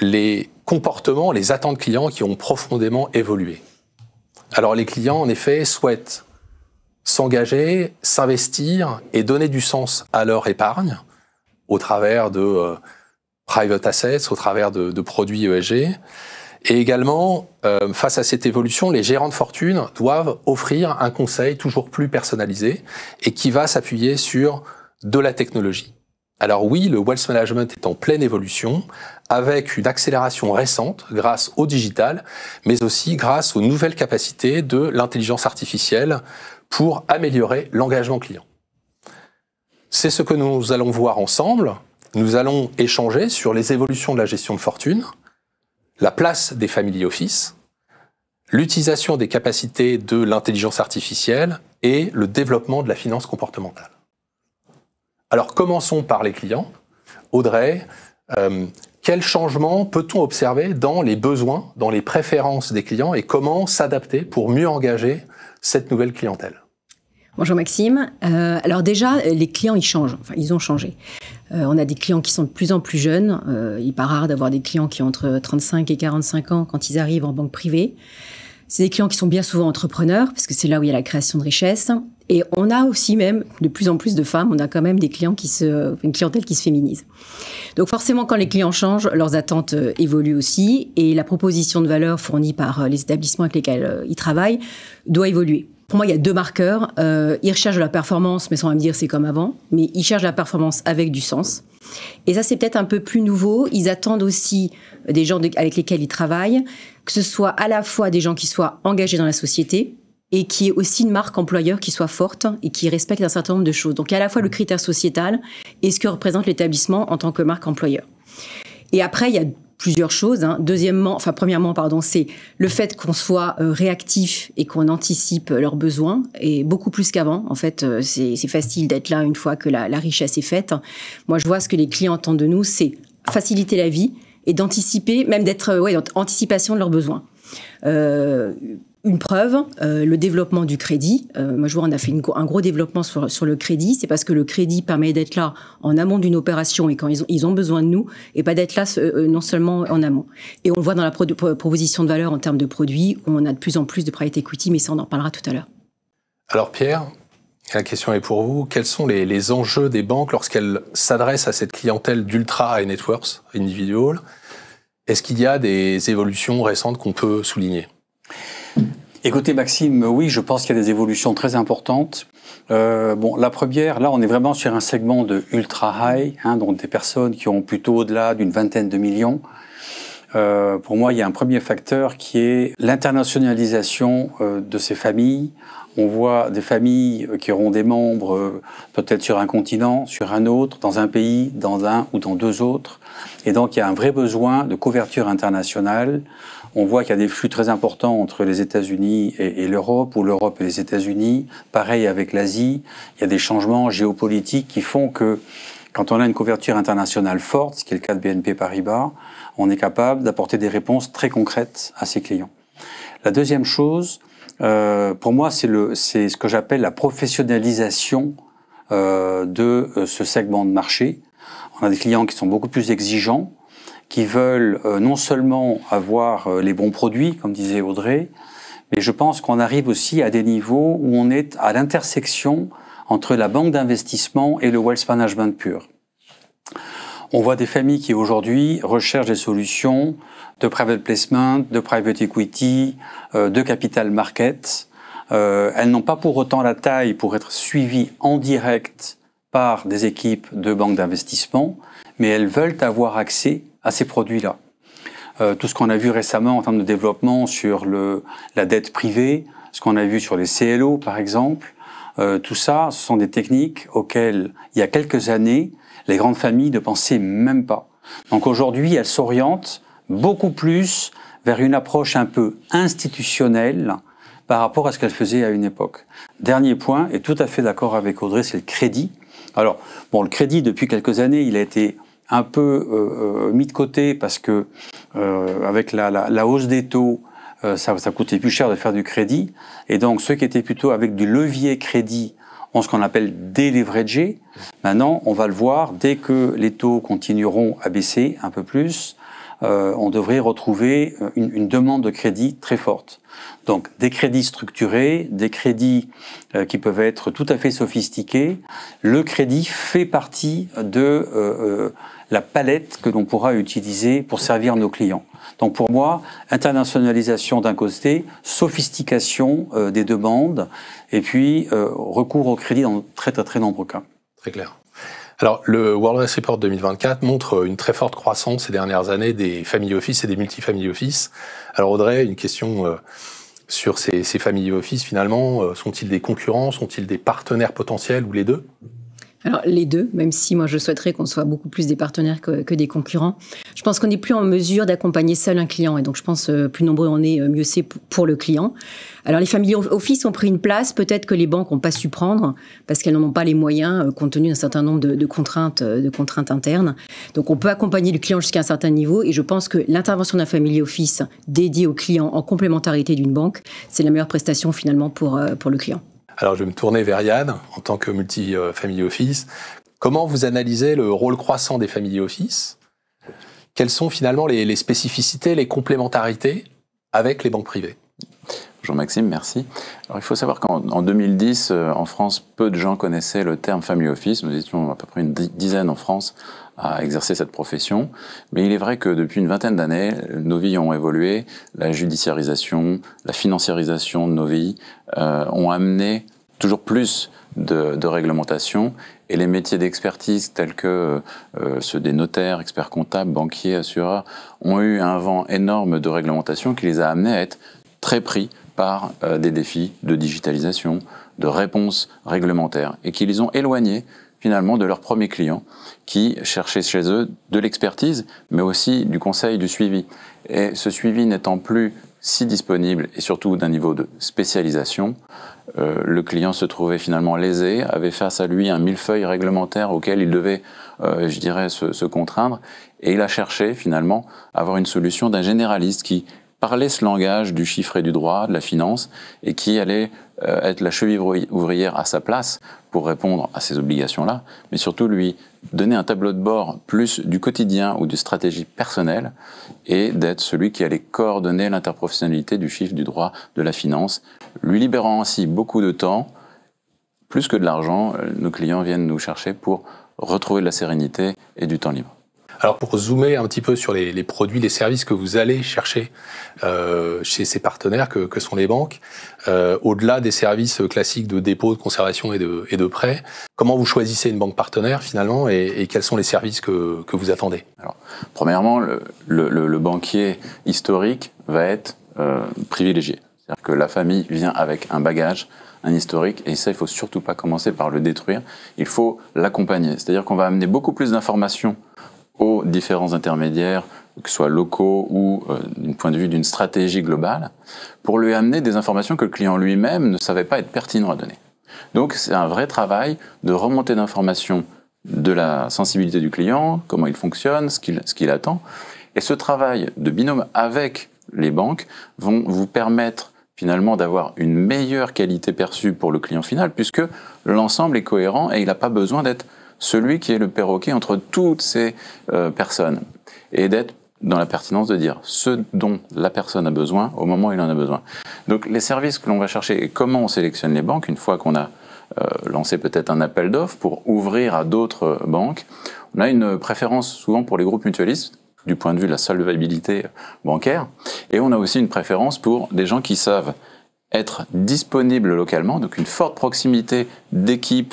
les comportements, les attentes clients qui ont profondément évolué. Alors les clients, en effet, souhaitent s'engager, s'investir et donner du sens à leur épargne au travers de euh, private assets, au travers de, produits ESG. Et également, euh, face à cette évolution, les gérants de fortune doivent offrir un conseil toujours plus personnalisé et qui va s'appuyer sur de la technologie. Alors oui, le wealth management est en pleine évolution, avec une accélération récente grâce au digital, mais aussi grâce aux nouvelles capacités de l'intelligence artificielle pour améliorer l'engagement client. C'est ce que nous allons voir ensemble. Nous allons échanger sur les évolutions de la gestion de fortune, la place des family office, l'utilisation des capacités de l'intelligence artificielle et le développement de la finance comportementale. Alors commençons par les clients. Audrey, euh, quels changements peut-on observer dans les besoins, dans les préférences des clients et comment s'adapter pour mieux engager cette nouvelle clientèle Bonjour Maxime. Euh, alors déjà, les clients, ils changent. Enfin, ils ont changé. Euh, on a des clients qui sont de plus en plus jeunes. Euh, il n'est pas rare d'avoir des clients qui ont entre 35 et 45 ans quand ils arrivent en banque privée. C'est des clients qui sont bien souvent entrepreneurs, parce que c'est là où il y a la création de richesse. Et on a aussi même de plus en plus de femmes, on a quand même des clients qui se, une clientèle qui se féminise. Donc forcément, quand les clients changent, leurs attentes euh, évoluent aussi, et la proposition de valeur fournie par euh, les établissements avec lesquels ils travaillent doit évoluer. Pour moi, il y a deux marqueurs. Euh, ils recherchent de la performance, mais sans me dire c'est comme avant. Mais ils cherchent la performance avec du sens. Et ça, c'est peut-être un peu plus nouveau. Ils attendent aussi des gens avec lesquels ils travaillent, que ce soit à la fois des gens qui soient engagés dans la société et qui est aussi une marque employeur qui soit forte et qui respecte un certain nombre de choses. Donc, il y a à la fois le critère sociétal et ce que représente l'établissement en tant que marque employeur. Et après, il y a plusieurs choses. Hein. Deuxièmement, enfin premièrement, pardon, c'est le fait qu'on soit euh, réactif et qu'on anticipe euh, leurs besoins et beaucoup plus qu'avant. En fait, euh, c'est facile d'être là une fois que la, richesse est faite. Moi, je vois ce que les clients attendent de nous, c'est faciliter la vie et d'anticiper, même d'être ouais, anticipation de leurs besoins une preuve, euh, le développement du crédit. Euh, moi, je vois, on a fait un gros développement sur, le crédit. C'est parce que le crédit permet d'être là en amont d'une opération et quand ils ont, besoin de nous, et pas d'être là euh, non seulement en amont. Et on voit dans la proposition de valeur en termes de produits, où on a de plus en plus de private equity, mais ça, on en parlera tout à l'heure. Alors, Pierre, la question est pour vous. Quels sont les, enjeux des banques lorsqu'elles s'adressent à cette clientèle d'ultra high networks worth individual Est-ce qu'il y a des évolutions récentes qu'on peut souligner Écoutez Maxime, oui, je pense qu'il y a des évolutions très importantes. Euh, bon, la première, là, on est vraiment sur un segment de ultra high, hein, donc des personnes qui ont plutôt au-delà d'une vingtaine de millions. Euh, pour moi, il y a un premier facteur qui est l'internationalisation euh, de ces familles. On voit des familles qui auront des membres peut-être sur un continent, sur un autre, dans un pays, dans un ou dans deux autres. Et donc, il y a un vrai besoin de couverture internationale, on voit qu'il y a des flux très importants entre les États-Unis et, l'Europe, ou l'Europe et les États-Unis. Pareil avec l'Asie. Il y a des changements géopolitiques qui font que quand on a une couverture internationale forte, ce qui est le cas de BNP Paribas, on est capable d'apporter des réponses très concrètes à ses clients. La deuxième chose, euh, pour moi, c'est ce que j'appelle la professionnalisation euh, de euh, ce segment de marché. On a des clients qui sont beaucoup plus exigeants, qui veulent euh, non seulement avoir euh, les bons produits, comme disait Audrey, mais je pense qu'on arrive aussi à des niveaux où on est à l'intersection entre la banque d'investissement et le wealth management pur. On voit des familles qui aujourd'hui recherchent des solutions de private placement, de private equity, euh, de capital market. elles n'ont pas pour autant la taille pour être suivies en direct par des équipes de banques d'investissement, mais elles veulent avoir accès à ces produits-là. Euh, tout ce qu'on a vu récemment en termes de développement sur le, la dette privée, ce qu'on a vu sur les CLO par exemple, euh, tout ça, ce sont des techniques auxquelles, il y a quelques années, les grandes familles ne pensaient même pas. Donc aujourd'hui, elles s'orientent beaucoup plus vers une approche un peu institutionnelle par rapport à ce qu'elles faisaient à une époque. Dernier point, et tout à fait d'accord avec Audrey, c'est le crédit. Alors, bon, le crédit, depuis quelques années, il a été un peu euh, euh, mis de côté parce que euh, avec la, la, la, hausse des taux, euh, ça, ça, coûtait plus cher de faire du crédit. Et donc ceux qui étaient plutôt avec du levier crédit ont ce qu'on appelle déleveragé. Maintenant, on va le voir, dès que les taux continueront à baisser un peu plus, on devrait retrouver une, une, demande de crédit très forte. Donc des crédits structurés, des crédits qui peuvent être tout à fait sophistiqués. Le crédit fait partie de, euh, la palette que l'on pourra utiliser pour servir nos clients. Donc pour moi, internationalisation d'un côté, sophistication euh, des demandes, et puis euh, recours au crédit dans très très très nombreux cas. Très clair. Alors, le World Risk Report 2024 montre euh, une très forte croissance ces dernières années des family office et des multifamily office. Alors, Audrey, une question sur ces, ces family office finalement. sont-ils des concurrents Sont-ils des partenaires potentiels ou les deux alors les deux, même si moi je souhaiterais qu'on soit beaucoup plus des partenaires que, des concurrents. Je pense qu'on n'est plus en mesure d'accompagner seul un client et donc je pense euh, plus nombreux on est, euh, mieux c'est pour le client. Alors les familles office ont pris une place peut-être que les banques n'ont pas su prendre parce qu'elles n'ont pas les moyens euh, compte tenu d'un certain nombre de, contraintes, de contraintes internes. Donc on peut accompagner le client jusqu'à un certain niveau et je pense que l'intervention d'un family office dédié au client en complémentarité d'une banque, c'est la meilleure prestation finalement pour, pour le client. Alors, je vais me tourner vers Yann, en tant que multi-family office. Comment vous analysez le rôle croissant des family office Quelles sont finalement les, spécificités, les complémentarités avec les banques privées Jean-Maxime, merci. Alors, il faut savoir qu'en 2010, euh, en France, peu de gens connaissaient le terme Family Office. Nous étions à peu près une dizaine en France à exercer cette profession. Mais il est vrai que depuis une vingtaine d'années, nos vies ont évolué. La judiciarisation, la financiarisation de nos vies euh, ont amené toujours plus de, de, réglementation et les métiers d'expertise tels que euh, ceux des notaires, experts comptables, banquiers, assureurs ont eu un vent énorme de réglementation qui les a amenés à être très pris par euh, des défis de digitalisation, de réponses réglementaires et qui les ont éloignés finalement de leurs premiers clients qui cherchaient chez eux de l'expertise, mais aussi du conseil, du suivi. Et ce suivi n'étant plus si disponible et surtout d'un niveau de spécialisation, euh, le client se trouvait finalement lésé, avait face à lui un millefeuille réglementaire auquel il devait, euh, je dirais, se, se contraindre, et il a cherché finalement à avoir une solution d'un généraliste qui parler ce langage du chiffre et du droit, de la finance, et qui allait euh, être la cheville ouvrière à sa place pour répondre à ces obligations-là, mais surtout lui donner un tableau de bord plus du quotidien ou de stratégie personnelle, et d'être celui qui allait coordonner l'interprofessionnalité du chiffre, du droit, de la finance, lui libérant ainsi beaucoup de temps, plus que de l'argent, euh, nos clients viennent nous chercher pour retrouver de la sérénité et du temps libre. Alors pour zoomer un petit peu sur les, produits, les services que vous allez chercher euh, chez ces partenaires que, sont les banques, euh, au-delà des services classiques de dépôt, de conservation et de, et prêt, comment vous choisissez une banque partenaire finalement et, quels sont les services que, vous attendez Premièrement, le, banquier historique va être euh, privilégié. C'est-à-dire que la famille vient avec un bagage, un historique, et ça, il faut surtout pas commencer par le détruire. Il faut l'accompagner. C'est-à-dire qu'on va amener beaucoup plus d'informations aux différents intermédiaires, que ce soit locaux ou euh, d'un point de vue d'une stratégie globale, pour lui amener des informations que le client lui-même ne savait pas être pertinent à donner. Donc c'est un vrai travail de remontée d'informations de la sensibilité du client, comment il fonctionne, ce qu'il attend. Et ce travail de binôme avec les banques vont vous permettre finalement d'avoir une meilleure qualité perçue pour le client final puisque l'ensemble est cohérent et il n'a pas besoin d'être celui qui est le perroquet entre toutes ces euh, personnes et d'être dans la pertinence de dire ce dont la personne a besoin au moment où il en a besoin. Donc les services que l'on va chercher et comment on sélectionne les banques, une fois qu'on a euh, lancé peut-être un appel d'offres pour ouvrir à d'autres euh, banques, on a une préférence souvent pour les groupes mutualistes du point de vue de la solvabilité bancaire, et on a aussi une préférence pour des gens qui savent être disponibles localement, donc une forte proximité d'équipes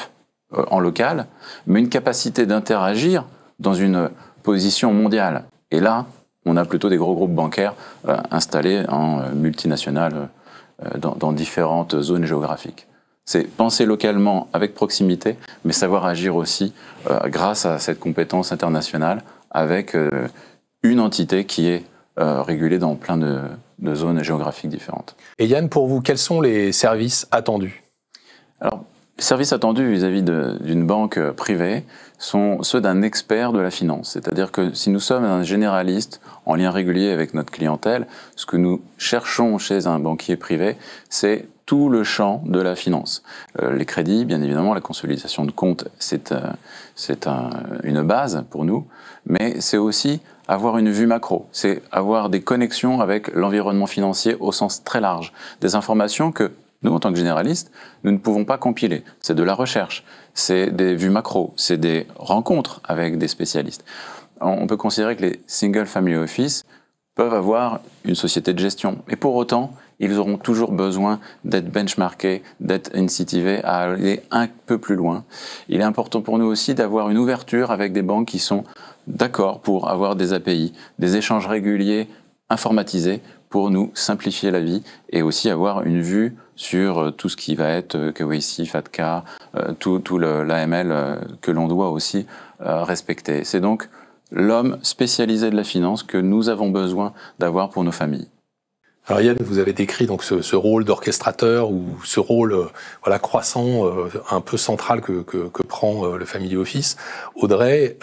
euh, en local, mais une capacité d'interagir dans une position mondiale. Et là, on a plutôt des gros groupes bancaires euh, installés en euh, multinationales dans, différentes zones géographiques. C'est penser localement avec proximité, mais savoir agir aussi grâce à cette compétence internationale avec une entité qui est régulée dans plein de, zones géographiques différentes. Et Yann, pour vous, quels sont les services attendus les services attendus vis-à-vis d'une banque privée sont ceux d'un expert de la finance. C'est-à-dire que si nous sommes un généraliste en lien régulier avec notre clientèle, ce que nous cherchons chez un banquier privé, c'est tout le champ de la finance. Euh, les crédits, bien évidemment, la consolidation de comptes, c'est euh, une base pour nous, mais c'est aussi avoir une vue macro, c'est avoir des connexions avec l'environnement financier au sens très large, des informations que nous, en tant que généralistes, nous ne pouvons pas compiler. C'est de la recherche, c'est des vues macro, c'est des rencontres avec des spécialistes. On peut considérer que les single family office peuvent avoir une société de gestion. Et pour autant, ils auront toujours besoin d'être benchmarkés, d'être incitivés à aller un peu plus loin. Il est important pour nous aussi d'avoir une ouverture avec des banques qui sont d'accord pour avoir des API, des échanges réguliers informatisés pour nous simplifier la vie et aussi avoir une vue sur euh, tout ce qui va être KYC, euh, FATCA, euh, tout, tout l'AML que l'on doit aussi respecter. C'est donc l'homme spécialisé de la finance que nous avons besoin d'avoir pour nos familles. Alors Yann, vous avez décrit donc ce, rôle d'orchestrateur ou ce rôle voilà croissant, un peu central que, que, prend le family office. Audrey,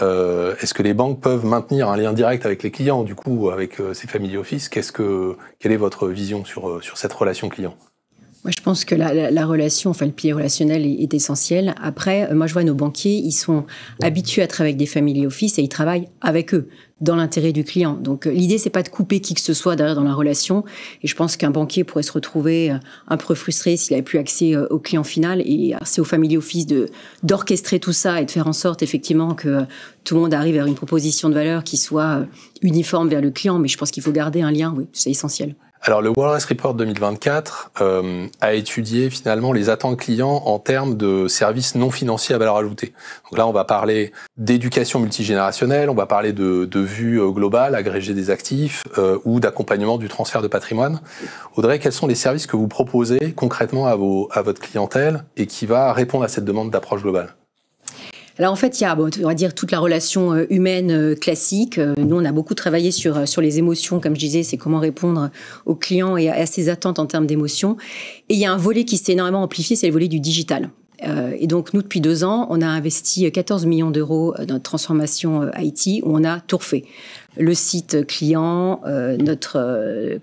est-ce que les banques peuvent maintenir un lien direct avec les clients du coup avec ces family office Qu'est-ce que quelle est votre vision sur sur cette relation client je pense que la, relation, enfin, le pilier relationnel est, essentiel. Après, euh, moi, je vois nos banquiers, ils sont habitués à travailler avec des family office et ils travaillent avec eux dans l'intérêt du client. Donc, euh, l'idée, c'est pas de couper qui que ce soit derrière dans la relation. Et je pense qu'un banquier pourrait se retrouver euh, un peu frustré s'il n'avait plus accès au client final. Et c'est au family office de, d'orchestrer tout ça et de faire en sorte, effectivement, que tout le monde arrive à une proposition de valeur qui soit uniforme vers le client. Mais je pense qu'il faut garder un lien, oui, c'est essentiel. Alors le Walrus Report 2024 euh, a étudié finalement les attentes clients en termes de services non financiers à valeur ajoutée. Donc là, on va parler d'éducation multigénérationnelle, on va parler de, vue euh, globale, agrégée des actifs euh, ou d'accompagnement du transfert de patrimoine. Audrey, quels sont les services que vous proposez concrètement à, vos, à votre clientèle et qui va répondre à cette demande d'approche globale alors en fait, il y a, on va dire, toute la relation euh, humaine euh, classique. Euh, nous, on a beaucoup travaillé sur, sur les émotions, comme je disais, c'est comment répondre aux clients et à, ses attentes en termes d'émotions. Et il y a un volet qui s'est énormément amplifié, c'est le volet du digital. et donc nous, depuis deux ans, on a investi 14 millions d'euros dans notre transformation IT, où on a tout le site client, notre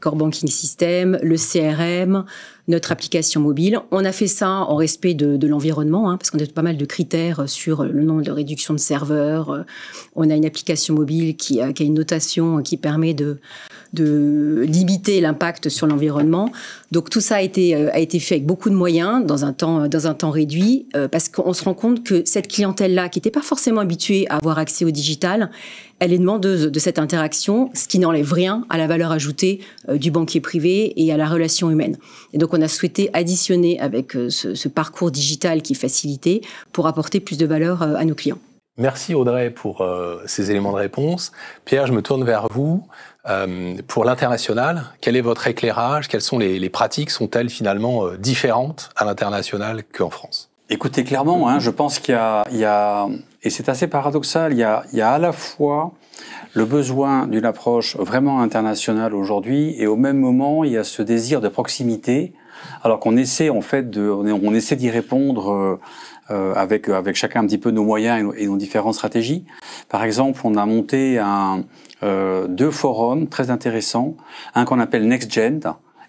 core banking system, le CRM, notre application mobile. On a fait ça en respect de, l'environnement, hein, parce qu'on a pas mal de critères sur le nombre de réductions de serveurs. Euh, on a une application mobile euh, qui, a une notation qui permet de, de limiter l'impact sur l'environnement. Donc tout ça a été, euh, a été fait avec beaucoup de moyens, dans un temps, dans un temps réduit, parce qu'on se rend compte que cette clientèle-là, qui n'était pas forcément habituée à avoir accès au digital, elle est demandeuse de cette interaction, ce qui n'enlève rien à la valeur ajoutée du banquier privé et à la relation humaine. Et donc on a souhaité additionner avec euh, ce, parcours digital qui est facilité pour apporter plus de valeur euh, à nos clients. Merci Audrey pour euh, ces éléments de réponse. Pierre, je me tourne vers vous. pour l'international, quel est votre éclairage Quelles sont les, pratiques Sont-elles finalement différentes à l'international qu'en France Écoutez, clairement, hein, je pense qu'il y, a, et c'est assez paradoxal, il il y a à la fois le besoin d'une approche vraiment internationale aujourd'hui, et au même moment, il y a ce désir de proximité alors qu'on essaie en fait de, on essaie d'y répondre euh, euh, avec euh, avec chacun un petit peu nos moyens et, nos différentes stratégies. Par exemple, on a monté deux forums très intéressants, un qu'on appelle Next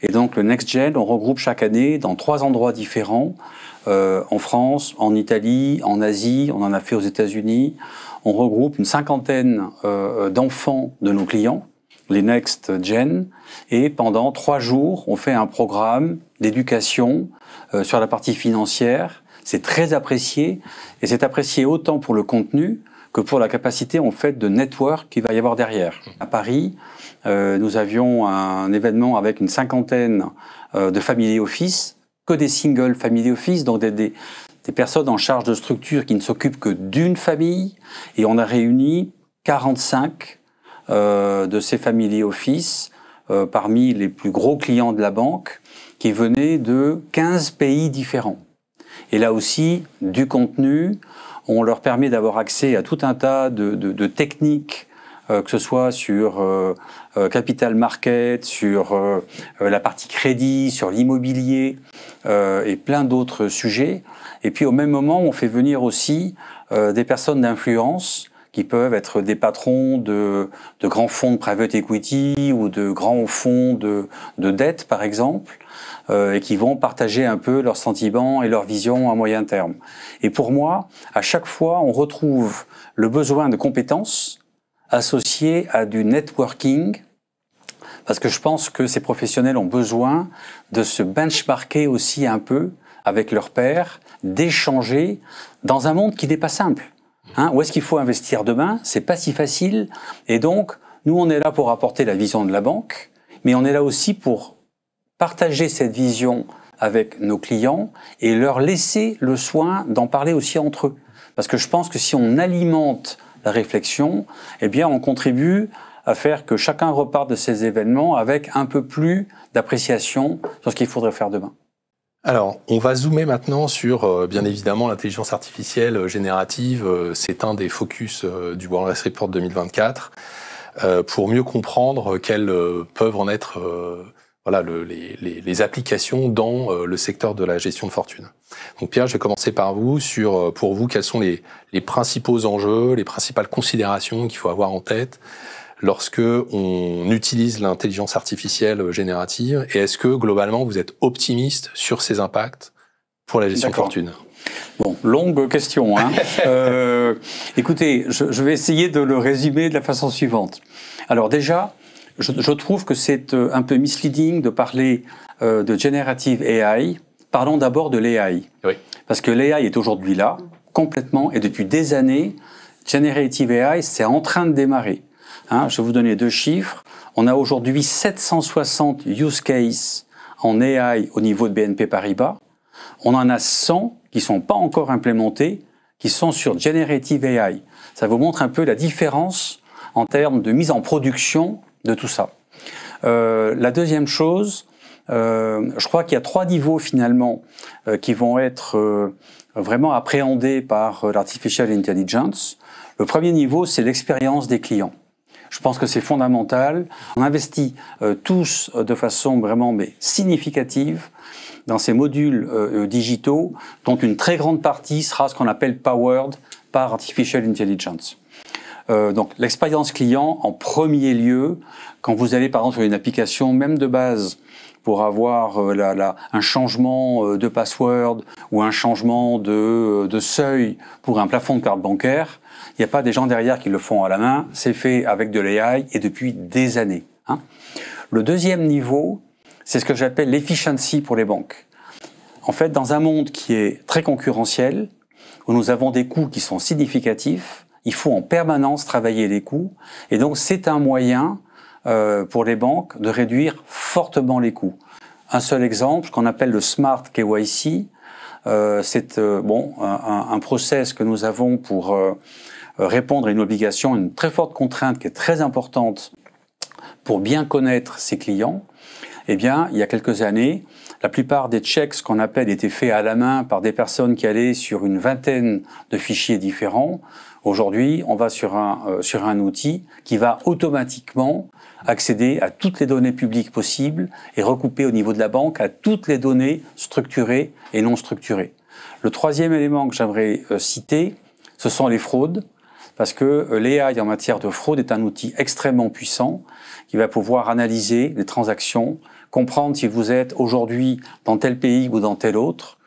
Et donc le Next on regroupe chaque année dans trois endroits différents, en France, en Italie, en Asie, on en a fait aux États-Unis. On regroupe une cinquantaine d'enfants de nos clients les Next Gen. Et pendant trois jours, on fait un programme d'éducation euh, sur la partie financière. C'est très apprécié et c'est apprécié autant pour le contenu que pour la capacité en fait de network qu'il va y avoir derrière. À Paris, euh, nous avions un événement avec une cinquantaine euh, de family office, que des single family office, donc des, des personnes en charge de structures qui ne s'occupent que d'une famille, et on a réuni 45 euh, de ces family office euh, parmi les plus gros clients de la banque qui venaient de 15 pays différents. Et là aussi, du contenu, on leur permet d'avoir accès à tout un tas de, techniques, euh, que ce soit sur capital market, sur la partie crédit, sur l'immobilier et plein d'autres sujets. Et puis au même moment, on fait venir aussi des personnes d'influence qui peuvent être des patrons de, grands fonds de private equity ou de grands fonds de, de dette, par exemple, euh, et qui vont partager un peu leurs sentiments et leurs visions à moyen terme. Et pour moi, à chaque fois, on retrouve le besoin de compétences associées à du networking, parce que je pense que ces professionnels ont besoin de se benchmarker aussi un peu avec leurs pairs, d'échanger dans un monde qui n'est pas simple. Hein, où est-ce qu'il faut investir demain C'est pas si facile. Et donc, nous, on est là pour apporter la vision de la banque, mais on est là aussi pour partager cette vision avec nos clients et leur laisser le soin d'en parler aussi entre eux. Parce que je pense que si on alimente la réflexion, eh bien, on contribue à faire que chacun reparte de ces événements avec un peu plus d'appréciation sur ce qu'il faudrait faire demain. Alors, on va zoomer maintenant sur, euh, bien évidemment, l'intelligence artificielle euh, générative. Euh, c'est un des focus du World Report 2024 pour mieux comprendre quelles peuvent en être voilà, les, applications dans le secteur de la gestion de fortune. Donc Pierre, je vais commencer par vous sur, pour vous, quels sont les principaux enjeux, les principales considérations qu'il faut avoir en tête lorsque on utilise l'intelligence artificielle générative Et est-ce que globalement vous êtes optimiste sur ses impacts pour la gestion de fortune Bon, longue question. Hein. Euh, écoutez, je, vais essayer de le résumer de la façon suivante. Alors déjà, je, trouve que c'est euh, un peu misleading de parler euh, de generative AI. Parlons d'abord de l'AI. Parce que l'AI est aujourd'hui là, complètement, et depuis des années, generative AI, c'est en train de démarrer. Hein, je vais vous donner deux chiffres. On a aujourd'hui 760 use cases en AI au niveau de BNP Paribas. On en a 100 qui sont pas encore implémentés, qui sont sur Generative AI. Ça vous montre un peu la différence en termes de mise en production de tout ça. Euh, la deuxième chose, euh, je crois qu'il y a trois niveaux finalement euh, qui vont être euh, vraiment appréhendés par euh, l'artificial intelligence. Le premier niveau, c'est l'expérience des clients. Je pense que c'est fondamental. On investit euh, tous euh, de façon vraiment mais, significative dans ces modules euh, digitaux, dont une très grande partie sera ce qu'on appelle powered par artificial intelligence. donc l'expérience client en premier lieu, quand vous allez par exemple sur une application même de base pour avoir un changement de password ou un changement de, seuil pour un plafond de carte bancaire, il n'y a pas des gens derrière qui le font à la main. C'est fait avec de l'AI et depuis des années. Hein. Le deuxième niveau, c'est ce que j'appelle l'efficiency pour les banques. En fait, dans un monde qui est très concurrentiel, où nous avons des coûts qui sont significatifs, il faut en permanence travailler les coûts. Et donc, c'est un moyen euh, pour les banques de réduire fortement les coûts. Un seul exemple, ce qu'on appelle le Smart KYC, euh, c'est euh, bon un, un, process que nous avons pour euh, répondre à une obligation, une très forte contrainte qui est très importante pour bien connaître ses clients, eh bien, il y a quelques années, la plupart des checks, qu'on appelle, étaient faits à la main par des personnes qui allaient sur une vingtaine de fichiers différents. Aujourd'hui, on va sur un, euh, sur un outil qui va automatiquement accéder à toutes les données publiques possibles et recouper au niveau de la banque à toutes les données structurées et non structurées. Le troisième élément que j'aimerais euh, citer, ce sont les fraudes parce que euh, l'AI en matière de fraude est un outil extrêmement puissant qui va pouvoir analyser les transactions, comprendre si vous êtes aujourd'hui dans tel pays ou dans tel autre,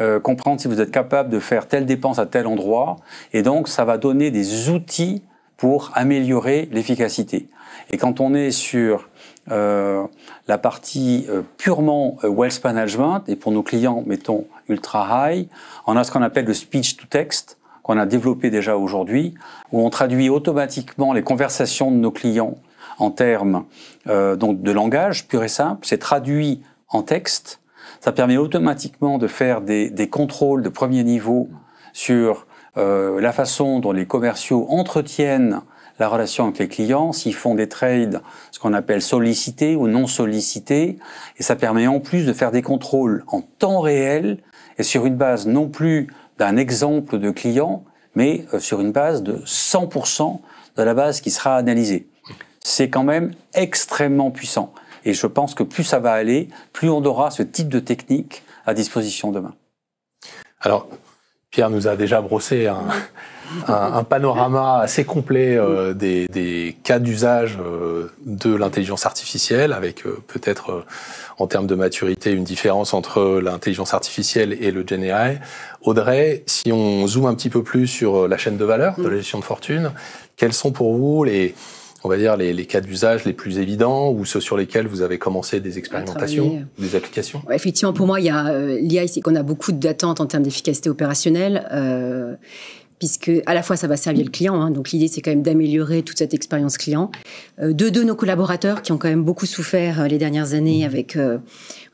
euh, comprendre si vous êtes capable de faire telle dépense à tel endroit, et donc ça va donner des outils pour améliorer l'efficacité. Et quand on est sur euh, la partie euh, purement wealth management, et pour nos clients, mettons ultra high, on a ce qu'on appelle le speech to text, qu'on a développé déjà aujourd'hui, où on traduit automatiquement les conversations de nos clients en termes euh, donc de langage pur et simple. C'est traduit en texte. Ça permet automatiquement de faire des, contrôles de premier niveau sur euh, la façon dont les commerciaux entretiennent la relation avec les clients, s'ils font des trades, ce qu'on appelle sollicités ou non sollicités, et ça permet en plus de faire des contrôles en temps réel et sur une base non plus d'un exemple de client, mais euh, sur une base de 100% de la base qui sera analysée. C'est quand même extrêmement puissant. Et je pense que plus ça va aller, plus on aura ce type de technique à disposition demain. Alors, Pierre nous a déjà brossé un, un, panorama assez complet euh, des, cas d'usage euh, de l'intelligence artificielle, avec euh, peut-être en termes de maturité une différence entre l'intelligence artificielle et le Gen Audrey, si on zoome un petit peu plus sur la chaîne de valeur de mm. la gestion de fortune, quels sont pour vous les on va dire les, cas d'usage les plus évidents ou ceux sur lesquels vous avez commencé des expérimentations, ah, des applications Effectivement, pour moi, il y a l'IA, c'est qu'on a beaucoup d'attentes en termes d'efficacité opérationnelle puisque à la fois ça va servir le client, hein, donc l'idée c'est quand même d'améliorer toute cette expérience client. Euh, deux de nos collaborateurs qui ont quand même beaucoup souffert euh, les dernières années avec euh,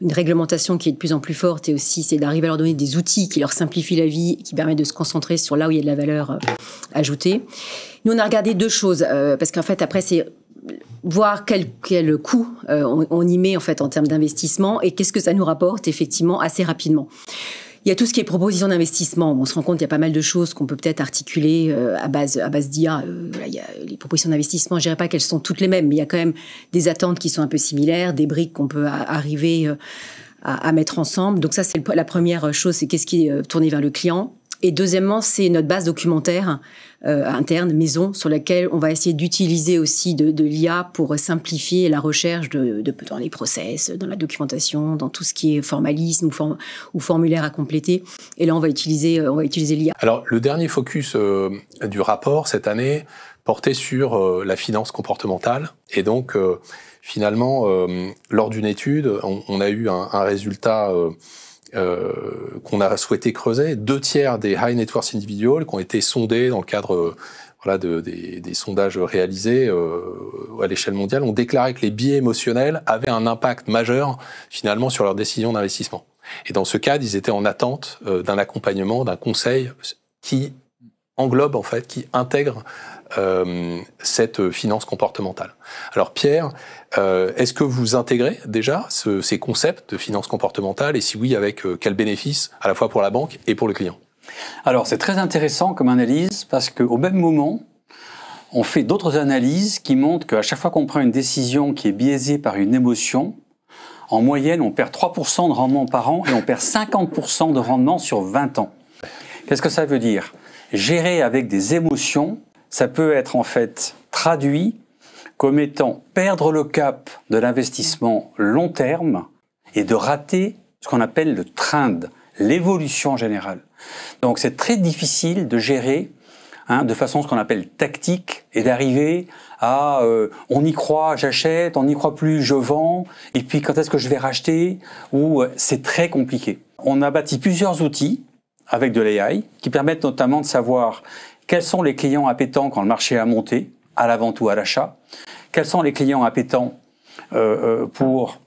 une réglementation qui est de plus en plus forte et aussi c'est d'arriver à leur donner des outils qui leur simplifient la vie, qui permettent de se concentrer sur là où il y a de la valeur ajoutée. Nous on a regardé deux choses, parce qu'en fait après c'est voir quel, quel coût on, on, y met en fait en termes d'investissement et qu'est-ce que ça nous rapporte effectivement assez rapidement. Il y a tout ce qui est proposition d'investissement. On se rend compte qu'il y a pas mal de choses qu'on peut peut-être articuler euh, à base à base d'IA. Euh, les propositions d'investissement, je ne dirais pas qu'elles sont toutes les mêmes, mais il y a quand même des attentes qui sont un peu similaires, des briques qu'on peut arriver euh, à, mettre ensemble. Donc ça, c'est la première chose, c'est qu'est-ce qui est tourné vers le client. Et deuxièmement, c'est notre base documentaire euh, interne, maison, sur laquelle on va essayer d'utiliser aussi de, l'IA pour simplifier la recherche de, dans les process, dans la documentation, dans tout ce qui est formalisme ou, ou formulaire à compléter. Et là, on va utiliser, on va utiliser l'IA. Alors, le dernier focus euh, du rapport cette année portait sur euh, la finance comportementale. Et donc, finalement, lors d'une étude, on, a eu un, un résultat euh, qu'on a souhaité creuser. Deux tiers des high net worth individuals qui ont été sondés dans le cadre euh, des, sondages réalisés euh, à l'échelle mondiale ont déclaré que les biais émotionnels avaient un impact majeur finalement sur leurs décisions d'investissement. Et dans ce cadre, ils étaient en attente d'un accompagnement, d'un conseil qui englobe en fait, qui intègre euh, cette finance comportementale. Alors Pierre, euh, est-ce que vous intégrez déjà ces concepts de finance comportementale et si oui, avec quels euh, quel bénéfice à la fois pour la banque et pour le client Alors c'est très intéressant comme analyse parce qu'au même moment, on fait d'autres analyses qui montrent qu'à chaque fois qu'on prend une décision qui est biaisée par une émotion, en moyenne, on perd 3% de rendement par an et on perd 50% de rendement sur 20 ans. Qu'est-ce que ça veut dire Gérer avec des émotions, ça peut être en fait traduit comme étant perdre le cap de l'investissement long terme et de rater ce qu'on appelle le trend, l'évolution générale. Donc c'est très difficile de gérer hein, de façon ce qu'on appelle tactique et d'arriver à euh, on y croit, j'achète, on n'y croit plus, je vends, et puis quand est-ce que je vais racheter Ou euh, c'est très compliqué. On a bâti plusieurs outils avec de l'AI qui permettent notamment de savoir quels sont les clients appétants quand le marché a monté, à la vente ou à l'achat Quels sont les clients appétants euh, euh, pour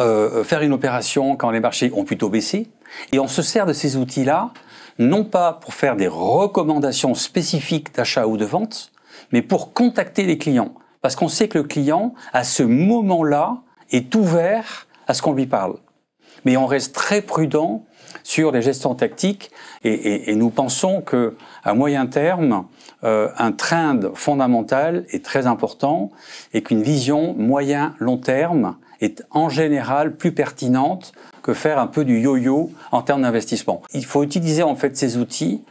euh, faire une opération quand les marchés ont plutôt baissé Et on se sert de ces outils-là, non pas pour faire des recommandations spécifiques d'achat ou de vente, mais pour contacter les clients. Parce qu'on sait que le client, à ce moment-là, est ouvert à ce qu'on lui parle. Mais on reste très prudent sur les gestions tactiques et, nous pensons que à moyen terme, euh, un trend fondamental est très important et qu'une vision moyen-long terme est en général plus pertinente que faire un peu du yo-yo en termes d'investissement. Il faut utiliser en fait ces outils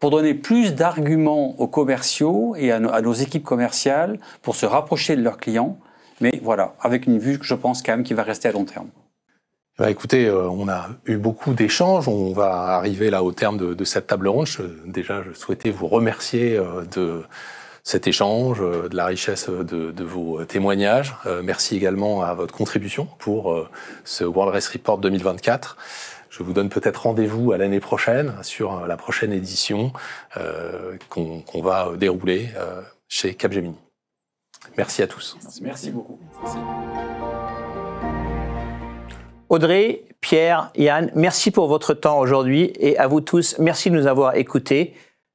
pour donner plus d'arguments aux commerciaux et à nos, équipes commerciales pour se rapprocher de leurs clients, mais voilà, avec une vue que je pense quand même qui va rester à long terme. Bah, écoutez, euh, on a eu beaucoup d'échanges. On va arriver là au terme de, cette table ronde. déjà, je souhaitais vous remercier euh, de cet échange, euh, de la richesse de, vos témoignages. merci également à votre contribution pour ce World Race Report 2024. Je vous donne peut-être rendez-vous à l'année prochaine sur la prochaine édition qu'on va dérouler chez Capgemini. Merci à tous. Merci, beaucoup. Audrey, Pierre, Yann, merci pour votre temps aujourd'hui et à vous tous, merci de nous avoir écoutés.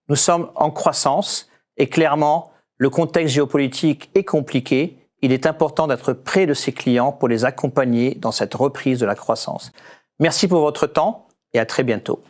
Nous sommes en croissance et clairement, le contexte géopolitique est compliqué. Il est important d'être près de ses clients pour les accompagner dans cette reprise de la croissance. Merci pour votre temps et à très bientôt.